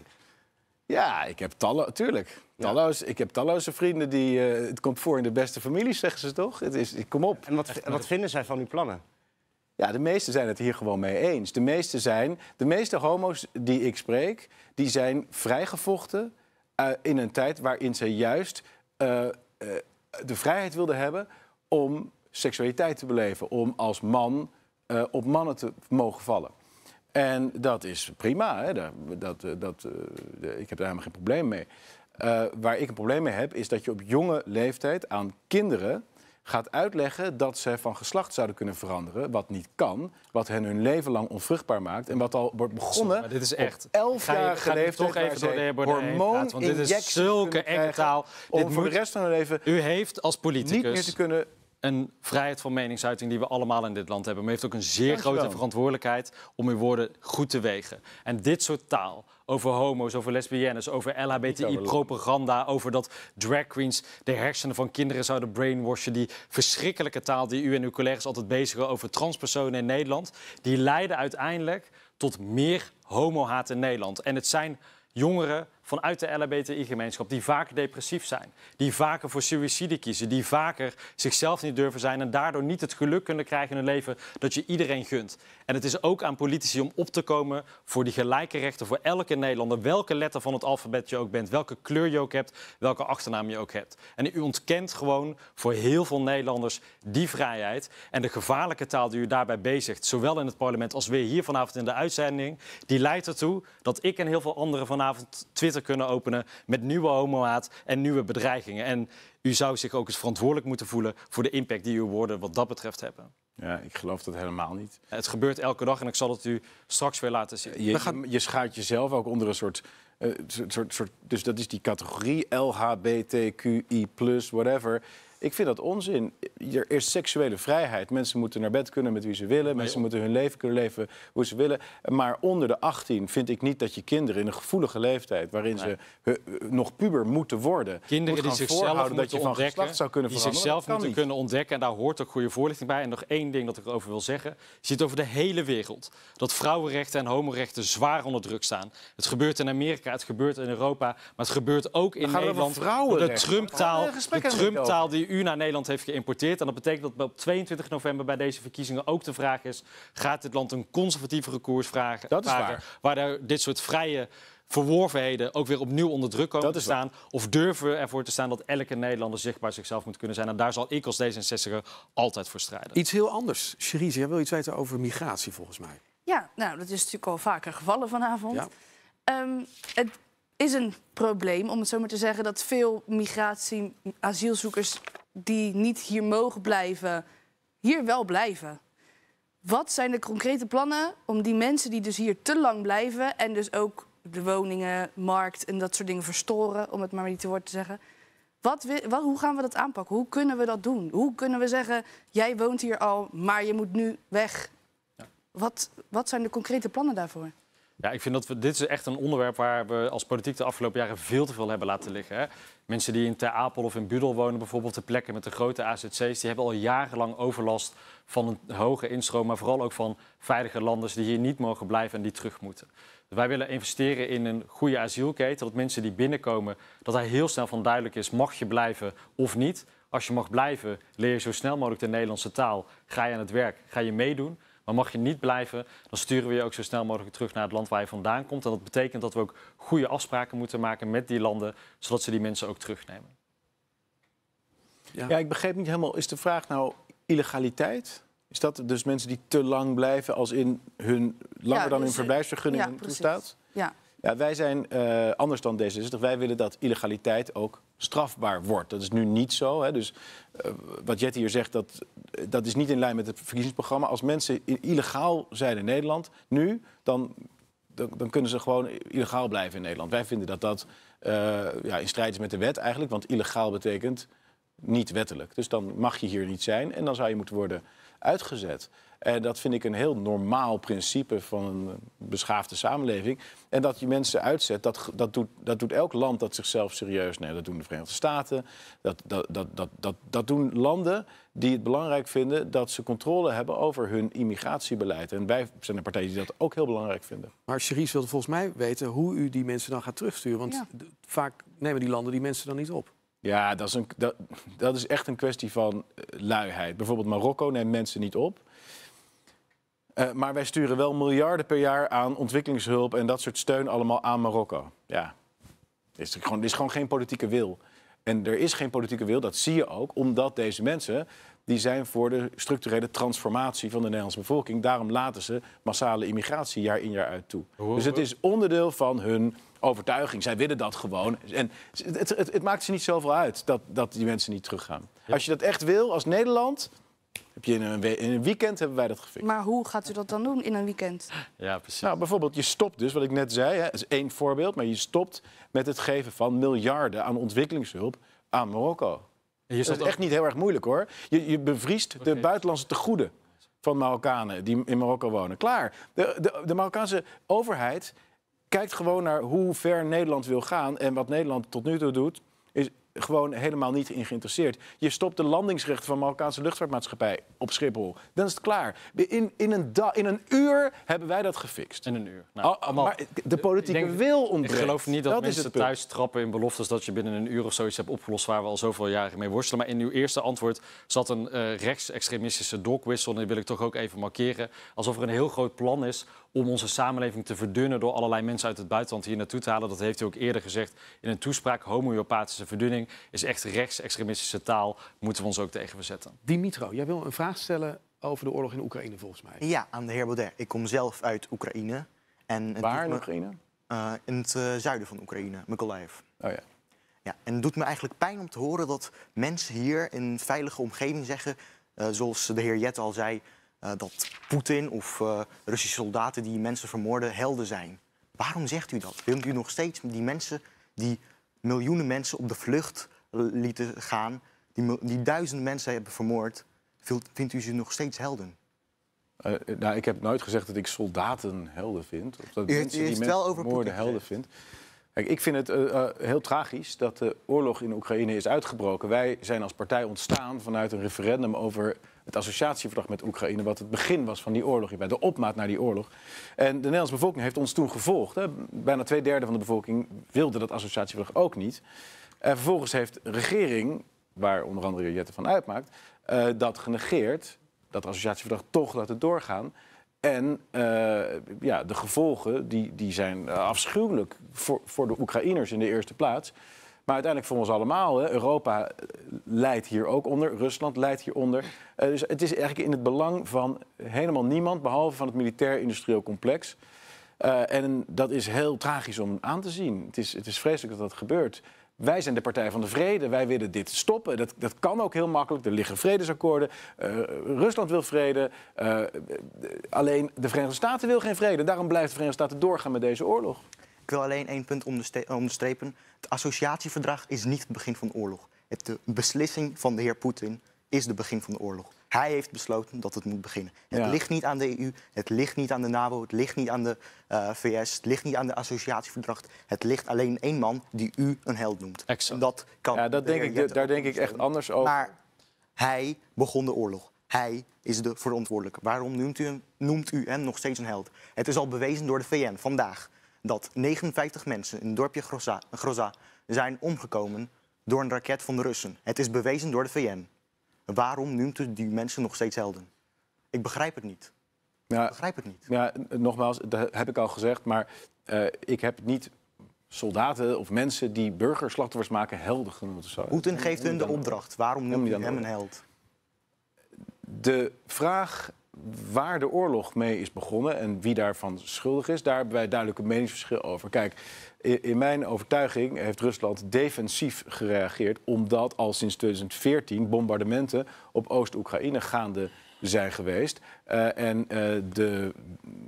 Ja, ik heb talloze, tuurlijk. Talloze, Ik heb talloze vrienden die. Eh, het komt voor in de beste families, zeggen ze toch? Het is, kom op. En wat, wat vinden zij van uw plannen? Ja, de meesten zijn het hier gewoon mee eens. De meeste, zijn, de meeste homo's die ik spreek, die zijn vrijgevochten eh, in een tijd waarin ze juist de vrijheid wilden hebben om seksualiteit te beleven, om als man eh, op mannen te mogen vallen. En dat is prima, hè? Dat, eh, dat, eh, ik heb daar helemaal geen probleem mee. waar ik een probleem mee heb, is dat je op jonge leeftijd aan kinderen gaat uitleggen dat ze van geslacht zouden kunnen veranderen, wat niet kan, wat hen hun leven lang onvruchtbaar maakt en wat al wordt begonnen. dit is echt. Elf jaar geleden toch even door de Want dit is zulke enge Dit om voor de rest van hun leven. U heeft als politicus niet meer te kunnen een vrijheid van meningsuiting die we allemaal in dit land hebben. Maar heeft ook een zeer grote verantwoordelijkheid om uw woorden goed te wegen. En dit soort taal over homo's, over lesbiennes, over LHBTI-propaganda... over dat drag queens de hersenen van kinderen zouden brainwashen... die verschrikkelijke taal die u en uw collega's altijd bezigen over transpersonen in Nederland... die leiden uiteindelijk tot meer homohaat in Nederland. En het zijn jongeren vanuit de LHBTI-gemeenschap, die vaker depressief zijn, die vaker voor suïcide kiezen, die vaker zichzelf niet durven zijn en daardoor niet het geluk kunnen krijgen in hun leven dat je iedereen gunt. En het is ook aan politici om op te komen voor die gelijke rechten voor elke Nederlander, welke letter van het alfabet je ook bent, welke kleur je ook hebt, welke achternaam je ook hebt. En u ontkent gewoon voor heel veel Nederlanders die vrijheid en de gevaarlijke taal die u daarbij bezigt, zowel in het parlement als weer hier vanavond in de uitzending, die leidt ertoe dat ik en heel veel anderen vanavond Twitter kunnen openen met nieuwe homohaat en nieuwe bedreigingen. En u zou zich ook eens verantwoordelijk moeten voelen voor de impact die uw woorden wat dat betreft hebben. Ja, ik geloof dat helemaal niet. Het gebeurt elke dag en ik zal het u straks weer laten zien. Je, schaadt je jezelf ook onder een soort, uh, soort, soort, soort... Dus dat is die categorie LHBTQI+, whatever ik vind dat onzin. Er is seksuele vrijheid. Mensen moeten naar bed kunnen met wie ze willen. Mensen moeten hun leven kunnen leven hoe ze willen. Maar onder de 18 vind ik niet dat je kinderen in een gevoelige leeftijd... waarin ze eh, eh, nog puber moeten worden... Kinderen die zichzelf dat je van geslacht zou kunnen veranderen. Die zichzelf moeten kunnen ontdekken. En daar hoort ook goede voorlichting bij. En nog één ding dat ik erover wil zeggen. Je ziet over de hele wereld dat vrouwenrechten en homorechten zwaar onder druk staan. Het gebeurt in Amerika, het gebeurt in Europa, maar het gebeurt ook in Nederland. De Trumptaal, de Trump-taal die EU naar Nederland heeft geïmporteerd. En dat betekent dat op 22 november bij deze verkiezingen ook de vraag is... gaat dit land een conservatievere koers vragen? Dat is waar. Waar dit soort vrije verworvenheden ook weer opnieuw onder druk komen te staan? Of durven we ervoor te staan dat elke Nederlander zichtbaar zichzelf moet kunnen zijn? En daar zal ik als D66er altijd voor strijden. Iets heel anders. Cherise, jij wil iets weten over migratie volgens mij. Ja, nou, dat is natuurlijk al vaker gevallen vanavond. Ehm, het is een probleem, om het zo maar te zeggen, dat veel migratie, asielzoekers die niet hier mogen blijven, hier wel blijven. Wat zijn de concrete plannen om die mensen die dus hier te lang blijven en dus ook de woningen, markt en dat soort dingen verstoren, om het maar niet te woord te zeggen. Wat, hoe gaan we dat aanpakken? Hoe kunnen we dat doen? Hoe kunnen we zeggen, jij woont hier al, maar je moet nu weg? Wat, wat zijn de concrete plannen daarvoor? Ja, ik vind dat we, dit is echt een onderwerp waar we als politiek de afgelopen jaren veel te veel hebben laten liggen. Hè? Mensen die in Ter Apel of in Budel wonen, bijvoorbeeld de plekken met de grote AZC's, die hebben al jarenlang overlast van een hoge instroom, maar vooral ook van veilige landers die hier niet mogen blijven en die terug moeten. Dus wij willen investeren in een goede asielketen, dat mensen die binnenkomen, dat daar heel snel van duidelijk is, mag je blijven of niet. Als je mag blijven, leer je zo snel mogelijk de Nederlandse taal, ga je aan het werk, ga je meedoen. Maar mag je niet blijven, dan sturen we je ook zo snel mogelijk terug naar het land waar je vandaan komt. En dat betekent dat we ook goede afspraken moeten maken met die landen, zodat ze die mensen ook terugnemen. Ja, ja ik begreep niet helemaal. Is de vraag nou illegaliteit? Is dat dus mensen die te lang blijven als in hun langer dan hun dus, eh, verblijfsvergunning ja, toestaat? Ja, ja, wij zijn eh, anders dan D66. Wij willen dat illegaliteit ook strafbaar wordt. Dat is nu niet zo. Hè? Dus eh, wat Jet hier zegt, dat, dat is niet in lijn met het verkiezingsprogramma. Als mensen illegaal zijn in Nederland nu, dan, dan, kunnen ze gewoon illegaal blijven in Nederland. Wij vinden dat dat eh, ja, in strijd is met de wet eigenlijk. Want illegaal betekent niet wettelijk. Dus dan mag je hier niet zijn en dan zou je moeten worden uitgezet. En dat vind ik een heel normaal principe van een beschaafde samenleving. En dat je mensen uitzet, dat, dat, doet, dat doet elk land dat zichzelf serieus neemt. Dat doen de Verenigde Staten, dat, dat, dat, dat, dat, doen landen die het belangrijk vinden dat ze controle hebben over hun immigratiebeleid. En wij zijn een partij die dat ook heel belangrijk vinden. Maar Cherise wilde volgens mij weten hoe u die mensen dan gaat terugsturen. Want vaak nemen die landen die mensen dan niet op. Ja, dat is, een, dat is echt een kwestie van eh, luiheid. Bijvoorbeeld Marokko neemt mensen niet op. Eh, maar wij sturen wel miljarden per jaar aan ontwikkelingshulp en dat soort steun allemaal aan Marokko. Ja, er is, gewoon, er is gewoon geen politieke wil. En er is geen politieke wil, dat zie je ook, omdat deze mensen die zijn voor de structurele transformatie van de Nederlandse bevolking. Daarom laten ze massale immigratie jaar in jaar uit toe. Dus het is onderdeel van hun overtuiging. Zij willen dat gewoon. En het, het, het maakt ze niet zoveel uit dat, dat die mensen niet teruggaan. Als je dat echt wil als Nederland, heb je in, een, weekend hebben wij dat gefixt. Maar hoe gaat u dat dan doen in een weekend? Ja, precies. Nou, bijvoorbeeld, je stopt dus, wat ik net zei, dat is één voorbeeld, maar je stopt met het geven van miljarden aan ontwikkelingshulp aan Marokko. En je dat is echt niet heel erg moeilijk hoor. Je, je bevriest de buitenlandse tegoeden van Marokkanen die in Marokko wonen. Klaar. De, de, de Marokkaanse overheid kijkt gewoon naar hoe ver Nederland wil gaan. En wat Nederland tot nu toe doet, gewoon helemaal niet in geïnteresseerd. Je stopt de landingsrechten van de Marokkaanse luchtvaartmaatschappij op Schiphol. Dan is het klaar. In, in, een, in een uur hebben wij dat gefixt. In een uur. Nou, maar de politieke denk, wil ontbreekt. Ik geloof niet dat, mensen thuis trappen in beloftes... dat je binnen een uur of zoiets hebt opgelost... waar we al zoveel jaren mee worstelen. Maar in uw eerste antwoord zat een uh, rechtsextremistische dokwissel. En die wil ik toch ook even markeren. Alsof er een heel groot plan is om onze samenleving te verdunnen door allerlei mensen uit het buitenland hier naartoe te halen. Dat heeft u ook eerder gezegd in een toespraak. Homeopathische verdunning is echt rechtsextremistische taal. Moeten we ons ook tegen verzetten. Dimitro, jij wil een vraag stellen over de oorlog in Oekraïne volgens mij. Ja, aan de heer Baudet. Ik kom zelf uit Oekraïne. En Waar in Oekraïne? Eh, in het eh, zuiden van Oekraïne, Mykolaiv. Oh ja. Ja, en het doet me eigenlijk pijn om te horen dat mensen hier in een veilige omgeving zeggen, eh, zoals de heer Jet al zei, eh, dat Poetin of eh, Russische soldaten die mensen vermoorden helden zijn. Waarom zegt u dat? Wilt u nog steeds die mensen die miljoenen mensen op de vlucht eh, lieten gaan, die, die duizenden mensen hebben vermoord, vindt u ze nog steeds helden? Uh, nou, ik heb nooit gezegd dat ik soldaten helden vind. Of dat u, mensen u die mensen moorden helden vindt. Kijk, ik vind het heel tragisch dat de oorlog in Oekraïne is uitgebroken. Wij zijn als partij ontstaan vanuit een referendum over het associatieverdrag met Oekraïne, wat het begin was van die oorlog hierbij, de opmaat naar die oorlog. En de Nederlandse bevolking heeft ons toen gevolgd. Hè. Bijna twee derde van de bevolking wilde dat associatieverdrag ook niet. En vervolgens heeft de regering, waar onder andere Jette van uitmaakt, eh, dat genegeerd. Dat associatieverdrag toch laten doorgaan. En eh, ja, de gevolgen die, die zijn eh, afschuwelijk voor, voor de Oekraïners in de eerste plaats. Maar uiteindelijk voor ons allemaal, hè, Europa eh, leidt hier ook onder, Rusland leidt hieronder. Uh, dus het is eigenlijk in het belang van helemaal niemand, behalve van het militair-industrieel complex. Eh, en dat is heel tragisch om aan te zien. Het is, het is vreselijk dat dat gebeurt. Wij zijn de Partij van de Vrede. Wij willen dit stoppen. Dat, dat kan ook heel makkelijk. Er liggen vredesakkoorden. Rusland wil vrede. alleen de Verenigde Staten wil geen vrede. Daarom blijft de Verenigde Staten doorgaan met deze oorlog. Ik wil alleen één punt onderstrepen. Het associatieverdrag is niet het begin van de oorlog. Het, de beslissing van de heer Poetin is het begin van de oorlog. Hij heeft besloten dat het moet beginnen. Het ligt niet aan de EU, het ligt niet aan de NAVO, het ligt niet aan de eh, VS, het ligt niet aan de associatieverdrag. Het ligt alleen één man die u een held noemt. En Dat kan ja, dat denk ik, daar denk ik echt anders over. Maar hij begon de oorlog. Hij is de verantwoordelijke. Waarom noemt u, noemt u hem nog steeds een held? Het is al bewezen door de VN vandaag dat 59 mensen in het dorpje Groza, Groza zijn omgekomen door een raket van de Russen. Het is bewezen door de VN. Waarom noemt u die mensen nog steeds helden? Ik begrijp het niet. Ja, ik begrijp het niet. Ja, nogmaals, dat heb ik al gezegd, maar eh, ik heb niet soldaten of mensen die burgerslachtoffers maken helden genoemd. Poetin geeft hun de opdracht. Waarom noemt u hem een held? De vraag waar de oorlog mee is begonnen en wie daarvan schuldig is, daar hebben wij duidelijk een meningsverschil over. Kijk, in mijn overtuiging heeft Rusland defensief gereageerd, omdat al sinds 2014 bombardementen op Oost-Oekraïne gaande zijn geweest. Eh, en eh, de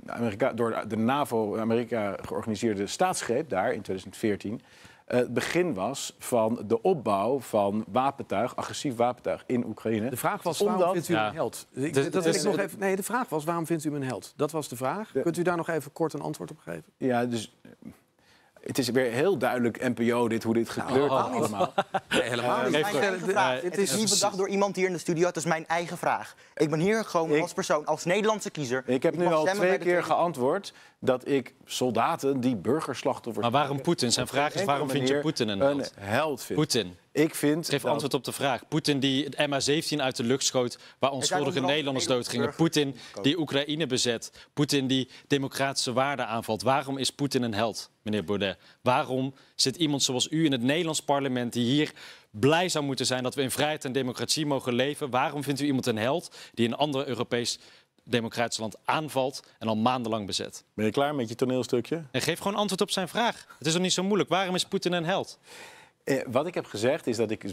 Amerika, door de NAVO-Amerika georganiseerde staatsgreep daar in 2014 het begin was van de opbouw van wapentuig, agressief wapentuig in Oekraïne. De vraag was, waarom vindt u ja. een held? Ik, dat ik nog even... Nee, de vraag was, waarom vindt u een held? Dat was de vraag. Kunt u daar nog even kort een antwoord op geven? Ja, dus... Eh, het is weer heel duidelijk NPO, dit, hoe dit gekleurd nou, eh, is allemaal. helemaal het is niet bedacht door iemand hier in de studio. Het is mijn eigen vraag. Ik ben hier gewoon als persoon, als Nederlandse kiezer. Ik heb nu al twee keer geantwoord dat ik soldaten die burgerslachtoffers. Maar waarom Poetin? Zijn vraag is: waarom vind je Poetin een held? Een held vind. Poetin. Ik vind. Geef antwoord op de vraag. Poetin die het MH17 uit de lucht schoot, waar onschuldige Nederlanders doodgingen. Poetin die Oekraïne bezet. Poetin die democratische waarden aanvalt. Waarom is Poetin een held, meneer Baudet? Waarom zit iemand zoals u in het Nederlands parlement die hier blij zou moeten zijn dat we in vrijheid en democratie mogen leven? Waarom vindt u iemand een held die in een ander Europees democratisch land aanvalt en al maandenlang bezet. Ben je klaar met je toneelstukje? En geef gewoon antwoord op zijn vraag. Het is nog niet zo moeilijk? Waarom is Poetin een held? Eh, wat ik heb gezegd is dat ik,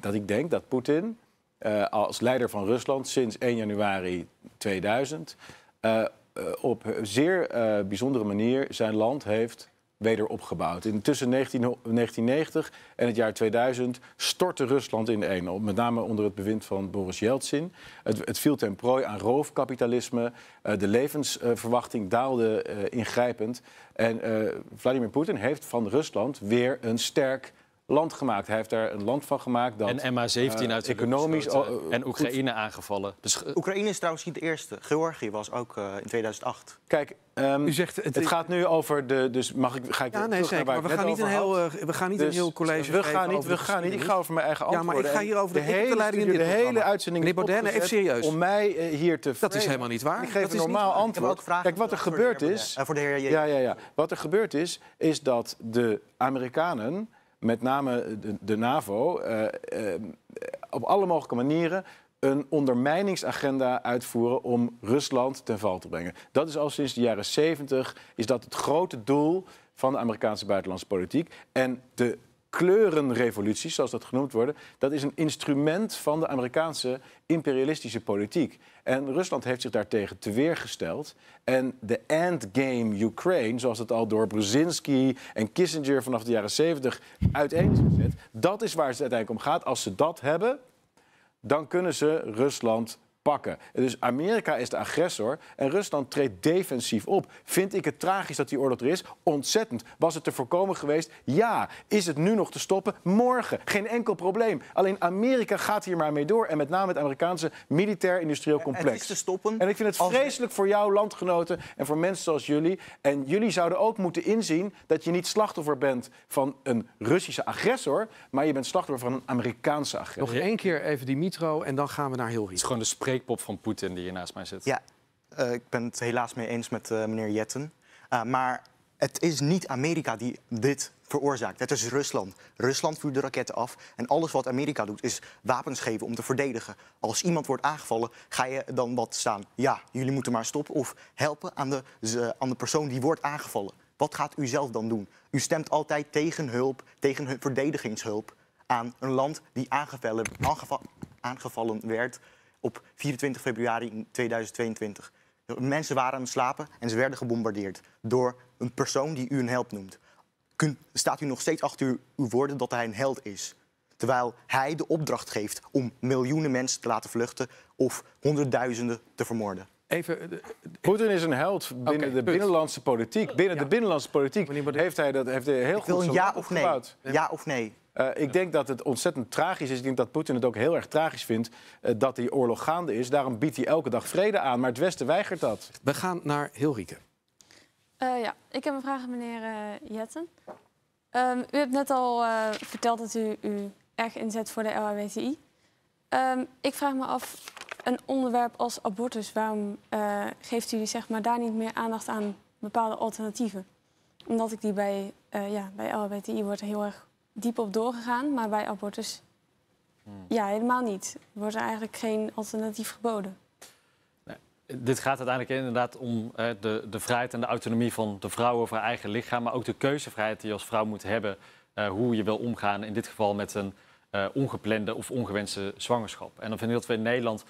dat ik denk dat Poetin eh, als leider van Rusland sinds 1 januari 2000 op een op zeer eh, bijzondere manier zijn land heeft wederopgebouwd. In tussen 19, 1990 en het jaar 2000 stortte Rusland in één. Met name onder het bewind van Boris Yeltsin. Het, het viel ten prooi aan roofkapitalisme. Eh, de levensverwachting daalde eh, ingrijpend. En eh, Vladimir Poetin heeft van Rusland weer een sterk land gemaakt. Hij heeft daar een land van gemaakt dat... En MH17 eh, uit economisch... en Oekraïne aangevallen. Dus, eh, Oekraïne is trouwens niet de eerste. Georgië was ook eh, in 2008. Kijk, ehm, U zegt, het, gaat nu over de. Dus mag ik. Ga ik ja, nee, Maar we gaan, niet een heel, we gaan niet een heel college. We gaan niet. We gaan niet. Ik ga over mijn eigen antwoorden. Ja, maar ik ga hier over de, hele leiding in de hele uitzending. Meneer Baudet, even serieus. Om mij hier te. Dat is helemaal niet waar. Ik geef een normaal antwoord. Kijk, wat er gebeurd is. Voor de heer Ja, ja, ja. Wat er gebeurd is, is dat de Amerikanen met name de, NAVO, eh, eh, op alle mogelijke manieren een ondermijningsagenda uitvoeren om Rusland ten val te brengen. Dat is al sinds de jaren 70 is dat het grote doel van de Amerikaanse buitenlandse politiek. En de kleurenrevoluties, zoals dat genoemd worden, dat is een instrument van de Amerikaanse imperialistische politiek. En Rusland heeft zich daartegen teweergesteld. En de endgame Ukraine, zoals het al door Brzezinski en Kissinger vanaf de jaren 70 uiteen is gezet, dat is waar het uiteindelijk om gaat. Als ze dat hebben, dan kunnen ze Rusland dus Amerika is de agressor en Rusland treedt defensief op. Vind ik het tragisch dat die oorlog er is? Ontzettend. Was het te voorkomen geweest? Ja. Is het nu nog te stoppen? Morgen. Geen enkel probleem. Alleen Amerika gaat hier maar mee door. En met name het Amerikaanse militair-industrieel complex. stoppen. En ik vind het vreselijk voor jouw landgenoten en voor mensen zoals jullie. En jullie zouden ook moeten inzien dat je niet slachtoffer bent van een Russische agressor, maar je bent slachtoffer van een Amerikaanse agressor. Nog één keer even die Dimitro en dan gaan we naar heel Het is gewoon de spreekpop van Poetin die hier naast mij zit. Ja, eh, ik ben het helaas mee eens met eh, meneer Jetten. Eh, maar het is niet Amerika die dit veroorzaakt. Het is Rusland. Rusland vuurt de raketten af. En alles wat Amerika doet is wapens geven om te verdedigen. Als iemand wordt aangevallen, ga je dan wat staan. Ja, jullie moeten maar stoppen. Of helpen aan de, aan de persoon die wordt aangevallen. Wat gaat u zelf dan doen? U stemt altijd tegen hulp, tegen verdedigingshulp aan een land die aangevallen, aangevallen werd op 24 februari 2022. Mensen waren aan het slapen en ze werden gebombardeerd door een persoon die u een held noemt. staat u nog steeds achter uw woorden dat hij een held is? Terwijl hij de opdracht geeft om miljoenen mensen te laten vluchten of honderdduizenden te vermoorden. Even, eh, eh, Poetin is een held binnen de binnenlandse politiek. Binnen de binnenlandse politiek heeft hij dat heeft hij heel Ik goed wil een ja of nee. Ja of nee. Eh, ik denk dat het ontzettend tragisch is. Ik denk dat Poetin het ook heel erg tragisch vindt eh, dat die oorlog gaande is. Daarom biedt hij elke dag vrede aan, maar het Westen weigert dat. We gaan naar Hilrike. Uh, ja, ik heb een vraag aan meneer Jetten. Ehm, u hebt net al verteld dat u u erg inzet voor de LHBTI. Ehm, ik vraag me af, een onderwerp als abortus, waarom geeft u zeg maar, daar niet meer aandacht aan bepaalde alternatieven? Omdat ik die bij, ja, bij LHBTI wordt heel erg diep op doorgegaan. Maar bij abortus hmm. ja, helemaal niet. Er wordt eigenlijk geen alternatief geboden. Nee, dit gaat uiteindelijk inderdaad om eh, de, de vrijheid en de autonomie van de vrouw over haar eigen lichaam. Maar ook de keuzevrijheid die je als vrouw moet hebben. Eh, hoe je wil omgaan, in dit geval met een eh, ongeplande of ongewenste zwangerschap. En dan vinden we dat we in Nederland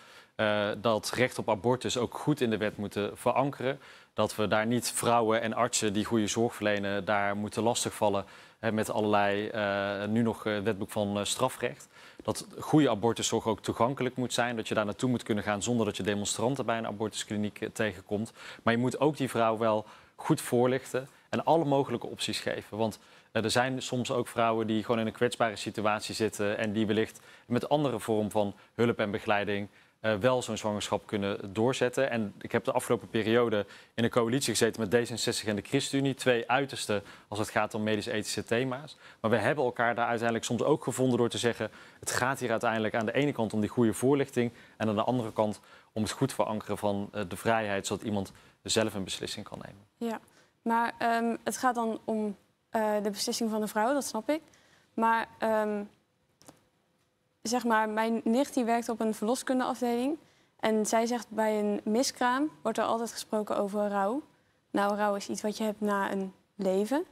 dat recht op abortus ook goed in de wet moeten verankeren. Dat we daar niet vrouwen en artsen die goede zorg verlenen daar moeten lastigvallen met allerlei, eh, nu nog het eh, wetboek van eh, strafrecht. Dat goede abortuszorg ook toegankelijk moet zijn. Dat je daar naartoe moet kunnen gaan zonder dat je demonstranten bij een abortuskliniek tegenkomt. Maar je moet ook die vrouw wel goed voorlichten en alle mogelijke opties geven. Want er zijn soms ook vrouwen die gewoon in een kwetsbare situatie zitten en die wellicht met andere vorm van hulp en begeleiding uh, wel zo'n zwangerschap kunnen doorzetten. En ik heb de afgelopen periode in een coalitie gezeten met D66 en de ChristenUnie. Twee uitersten als het gaat om medisch-ethische thema's. Maar we hebben elkaar daar uiteindelijk soms ook gevonden door te zeggen... het gaat hier uiteindelijk aan de ene kant om die goede voorlichting... en aan de andere kant om het goed verankeren van eh, de vrijheid... zodat iemand zelf een beslissing kan nemen. Ja, maar ehm, het gaat dan om eh, de beslissing van de vrouw, dat snap ik. Maar... Ehm, zeg maar, mijn nicht die werkt op een verloskundeafdeling. En zij zegt bij een miskraam wordt er altijd gesproken over rouw. Nou, rouw is iets wat je hebt na een leven.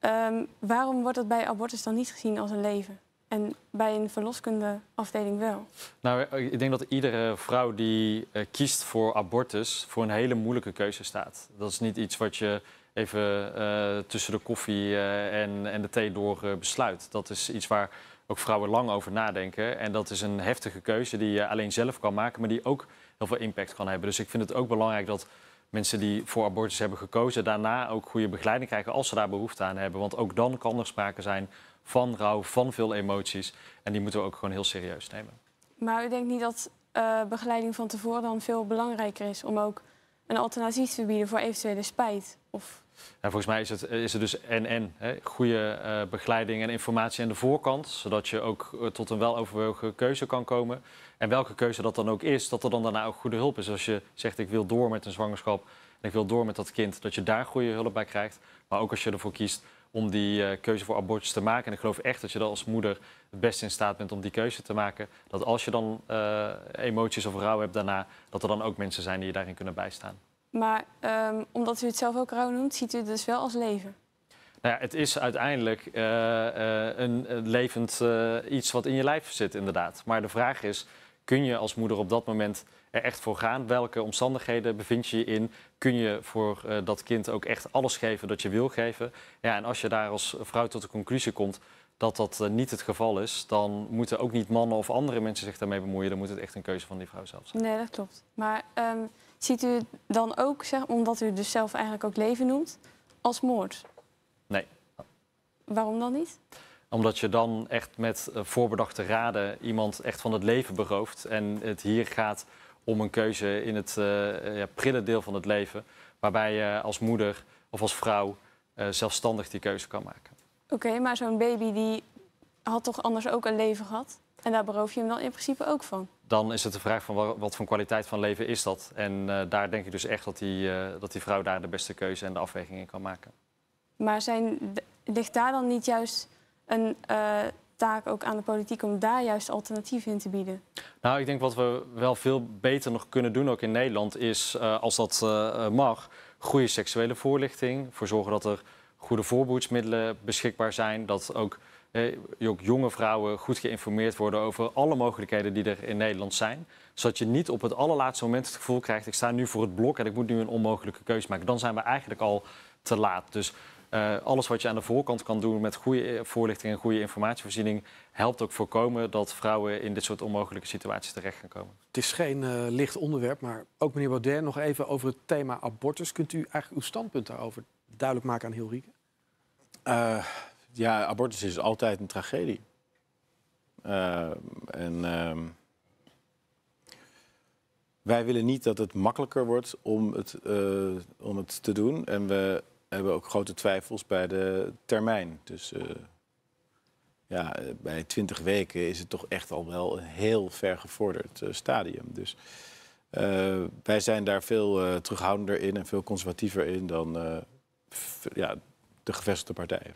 Ehm, waarom wordt dat bij abortus dan niet gezien als een leven? En bij een verloskundeafdeling wel? Nou, ik denk dat iedere vrouw die eh, kiest voor abortus voor een hele moeilijke keuze staat. Dat is niet iets wat je even eh, tussen de koffie eh, en, en de thee door besluit. Dat is iets waar ook vrouwen lang over nadenken. En dat is een heftige keuze die je alleen zelf kan maken, maar die ook heel veel impact kan hebben. Dus ik vind het ook belangrijk dat mensen die voor abortus hebben gekozen, daarna ook goede begeleiding krijgen als ze daar behoefte aan hebben. Want ook dan kan er sprake zijn van rouw, van veel emoties. En die moeten we ook gewoon heel serieus nemen. Maar u denkt niet dat eh, begeleiding van tevoren dan veel belangrijker is om ook een alternatief te bieden voor eventuele spijt. Of... volgens mij is het, is er dus en-en. Goede eh, begeleiding en informatie aan de voorkant, zodat je ook eh, tot een weloverwogen keuze kan komen. En welke keuze dat dan ook is, dat er dan daarna ook goede hulp is. Als je zegt, ik wil door met een zwangerschap en ik wil door met dat kind, dat je daar goede hulp bij krijgt. Maar ook als je ervoor kiest om die eh, keuze voor abortus te maken. En ik geloof echt dat je dan als moeder het beste in staat bent om die keuze te maken. Dat als je dan eh, emoties of rouw hebt daarna, dat er dan ook mensen zijn die je daarin kunnen bijstaan. Maar ehm, omdat u het zelf ook rouw noemt, ziet u het dus wel als leven? Nou ja, het is uiteindelijk eh, een, een, levend iets wat in je lijf zit, inderdaad. Maar de vraag is, kun je als moeder op dat moment er echt voor gaan? Welke omstandigheden bevind je je in? kun je voor eh, dat kind ook echt alles geven dat je wil geven. Ja, en als je daar als vrouw tot de conclusie komt dat dat eh, niet het geval is, dan moeten ook niet mannen of andere mensen zich daarmee bemoeien. Dan moet het echt een keuze van die vrouw zelf zijn. Nee, dat klopt. Maar ehm, ziet u dan ook, zeg, omdat u dus zelf eigenlijk ook leven noemt, als moord? Nee. Waarom dan niet? Omdat je dan echt met eh, voorbedachte raden iemand echt van het leven berooft en het hier gaat om een keuze in het eh, ja, prille deel van het leven, waarbij je als moeder of als vrouw eh, zelfstandig die keuze kan maken. Oké, maar zo'n baby die had toch anders ook een leven gehad? En daar beroof je hem dan in principe ook van? Dan is het de vraag van wat, voor kwaliteit van leven is dat? En eh, daar denk ik dus echt dat die, dat die vrouw daar de beste keuze en de afweging in kan maken. Maar zijn, ligt daar dan niet juist een ook aan de politiek om daar juist alternatieven in te bieden? Nou, ik denk wat we wel veel beter nog kunnen doen, ook in Nederland, is eh, als dat eh, eh, mag, goede seksuele voorlichting. Ervoor zorgen dat er goede voorboedsmiddelen beschikbaar zijn. Dat ook, eh, ook jonge vrouwen goed geïnformeerd worden over alle mogelijkheden die er in Nederland zijn. Zodat je niet op het allerlaatste moment het gevoel krijgt: ik sta nu voor het blok en ik moet nu een onmogelijke keuze maken. Dan zijn we eigenlijk al te laat. Dus eh, alles wat je aan de voorkant kan doen met goede eh, voorlichting en goede informatievoorziening helpt ook voorkomen dat vrouwen in dit soort onmogelijke situaties terecht gaan komen. Het is geen eh, licht onderwerp, maar ook meneer Baudet nog even over het thema abortus. Kunt u eigenlijk uw standpunt daarover duidelijk maken aan Hilrike? Uh, ja, abortus is altijd een tragedie. en ehm, wij willen niet dat het makkelijker wordt om het, om het te doen. En we hebben ook grote twijfels bij de termijn. Dus eh, ja, bij twintig weken is het toch echt al wel een heel ver gevorderd eh, stadium. Dus eh, wij zijn daar veel terughoudender in en veel conservatiever in dan ja, de gevestigde partijen.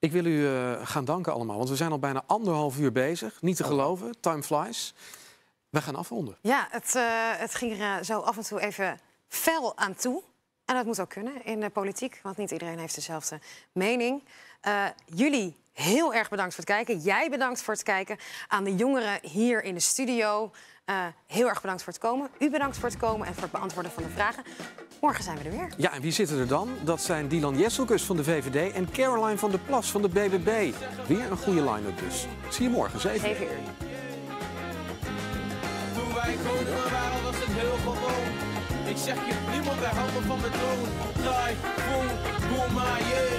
Ik wil u gaan danken allemaal, want we zijn al bijna anderhalf uur bezig. Niet te oh. geloven, time flies. We gaan afronden. Ja, het, het ging er zo af en toe even fel aan toe. En dat moet ook kunnen in de politiek, want niet iedereen heeft dezelfde mening. Eh, jullie heel erg bedankt voor het kijken. Jij bedankt voor het kijken. Aan de jongeren hier in de studio, eh, heel erg bedankt voor het komen. U bedankt voor het komen en voor het beantwoorden van de vragen. Morgen zijn we er weer. Ja, en wie zitten er dan? Dat zijn Dylan Jesselkus van de VVD en Caroline van der Plas van de BBB. Weer een goede line-up dus. Zie je morgen, 7 uur. Toen wij waren was het heel gewoon. Ik zeg je, niemand bij helpen van mijn droom. Draai, boom, boom, maar yeah.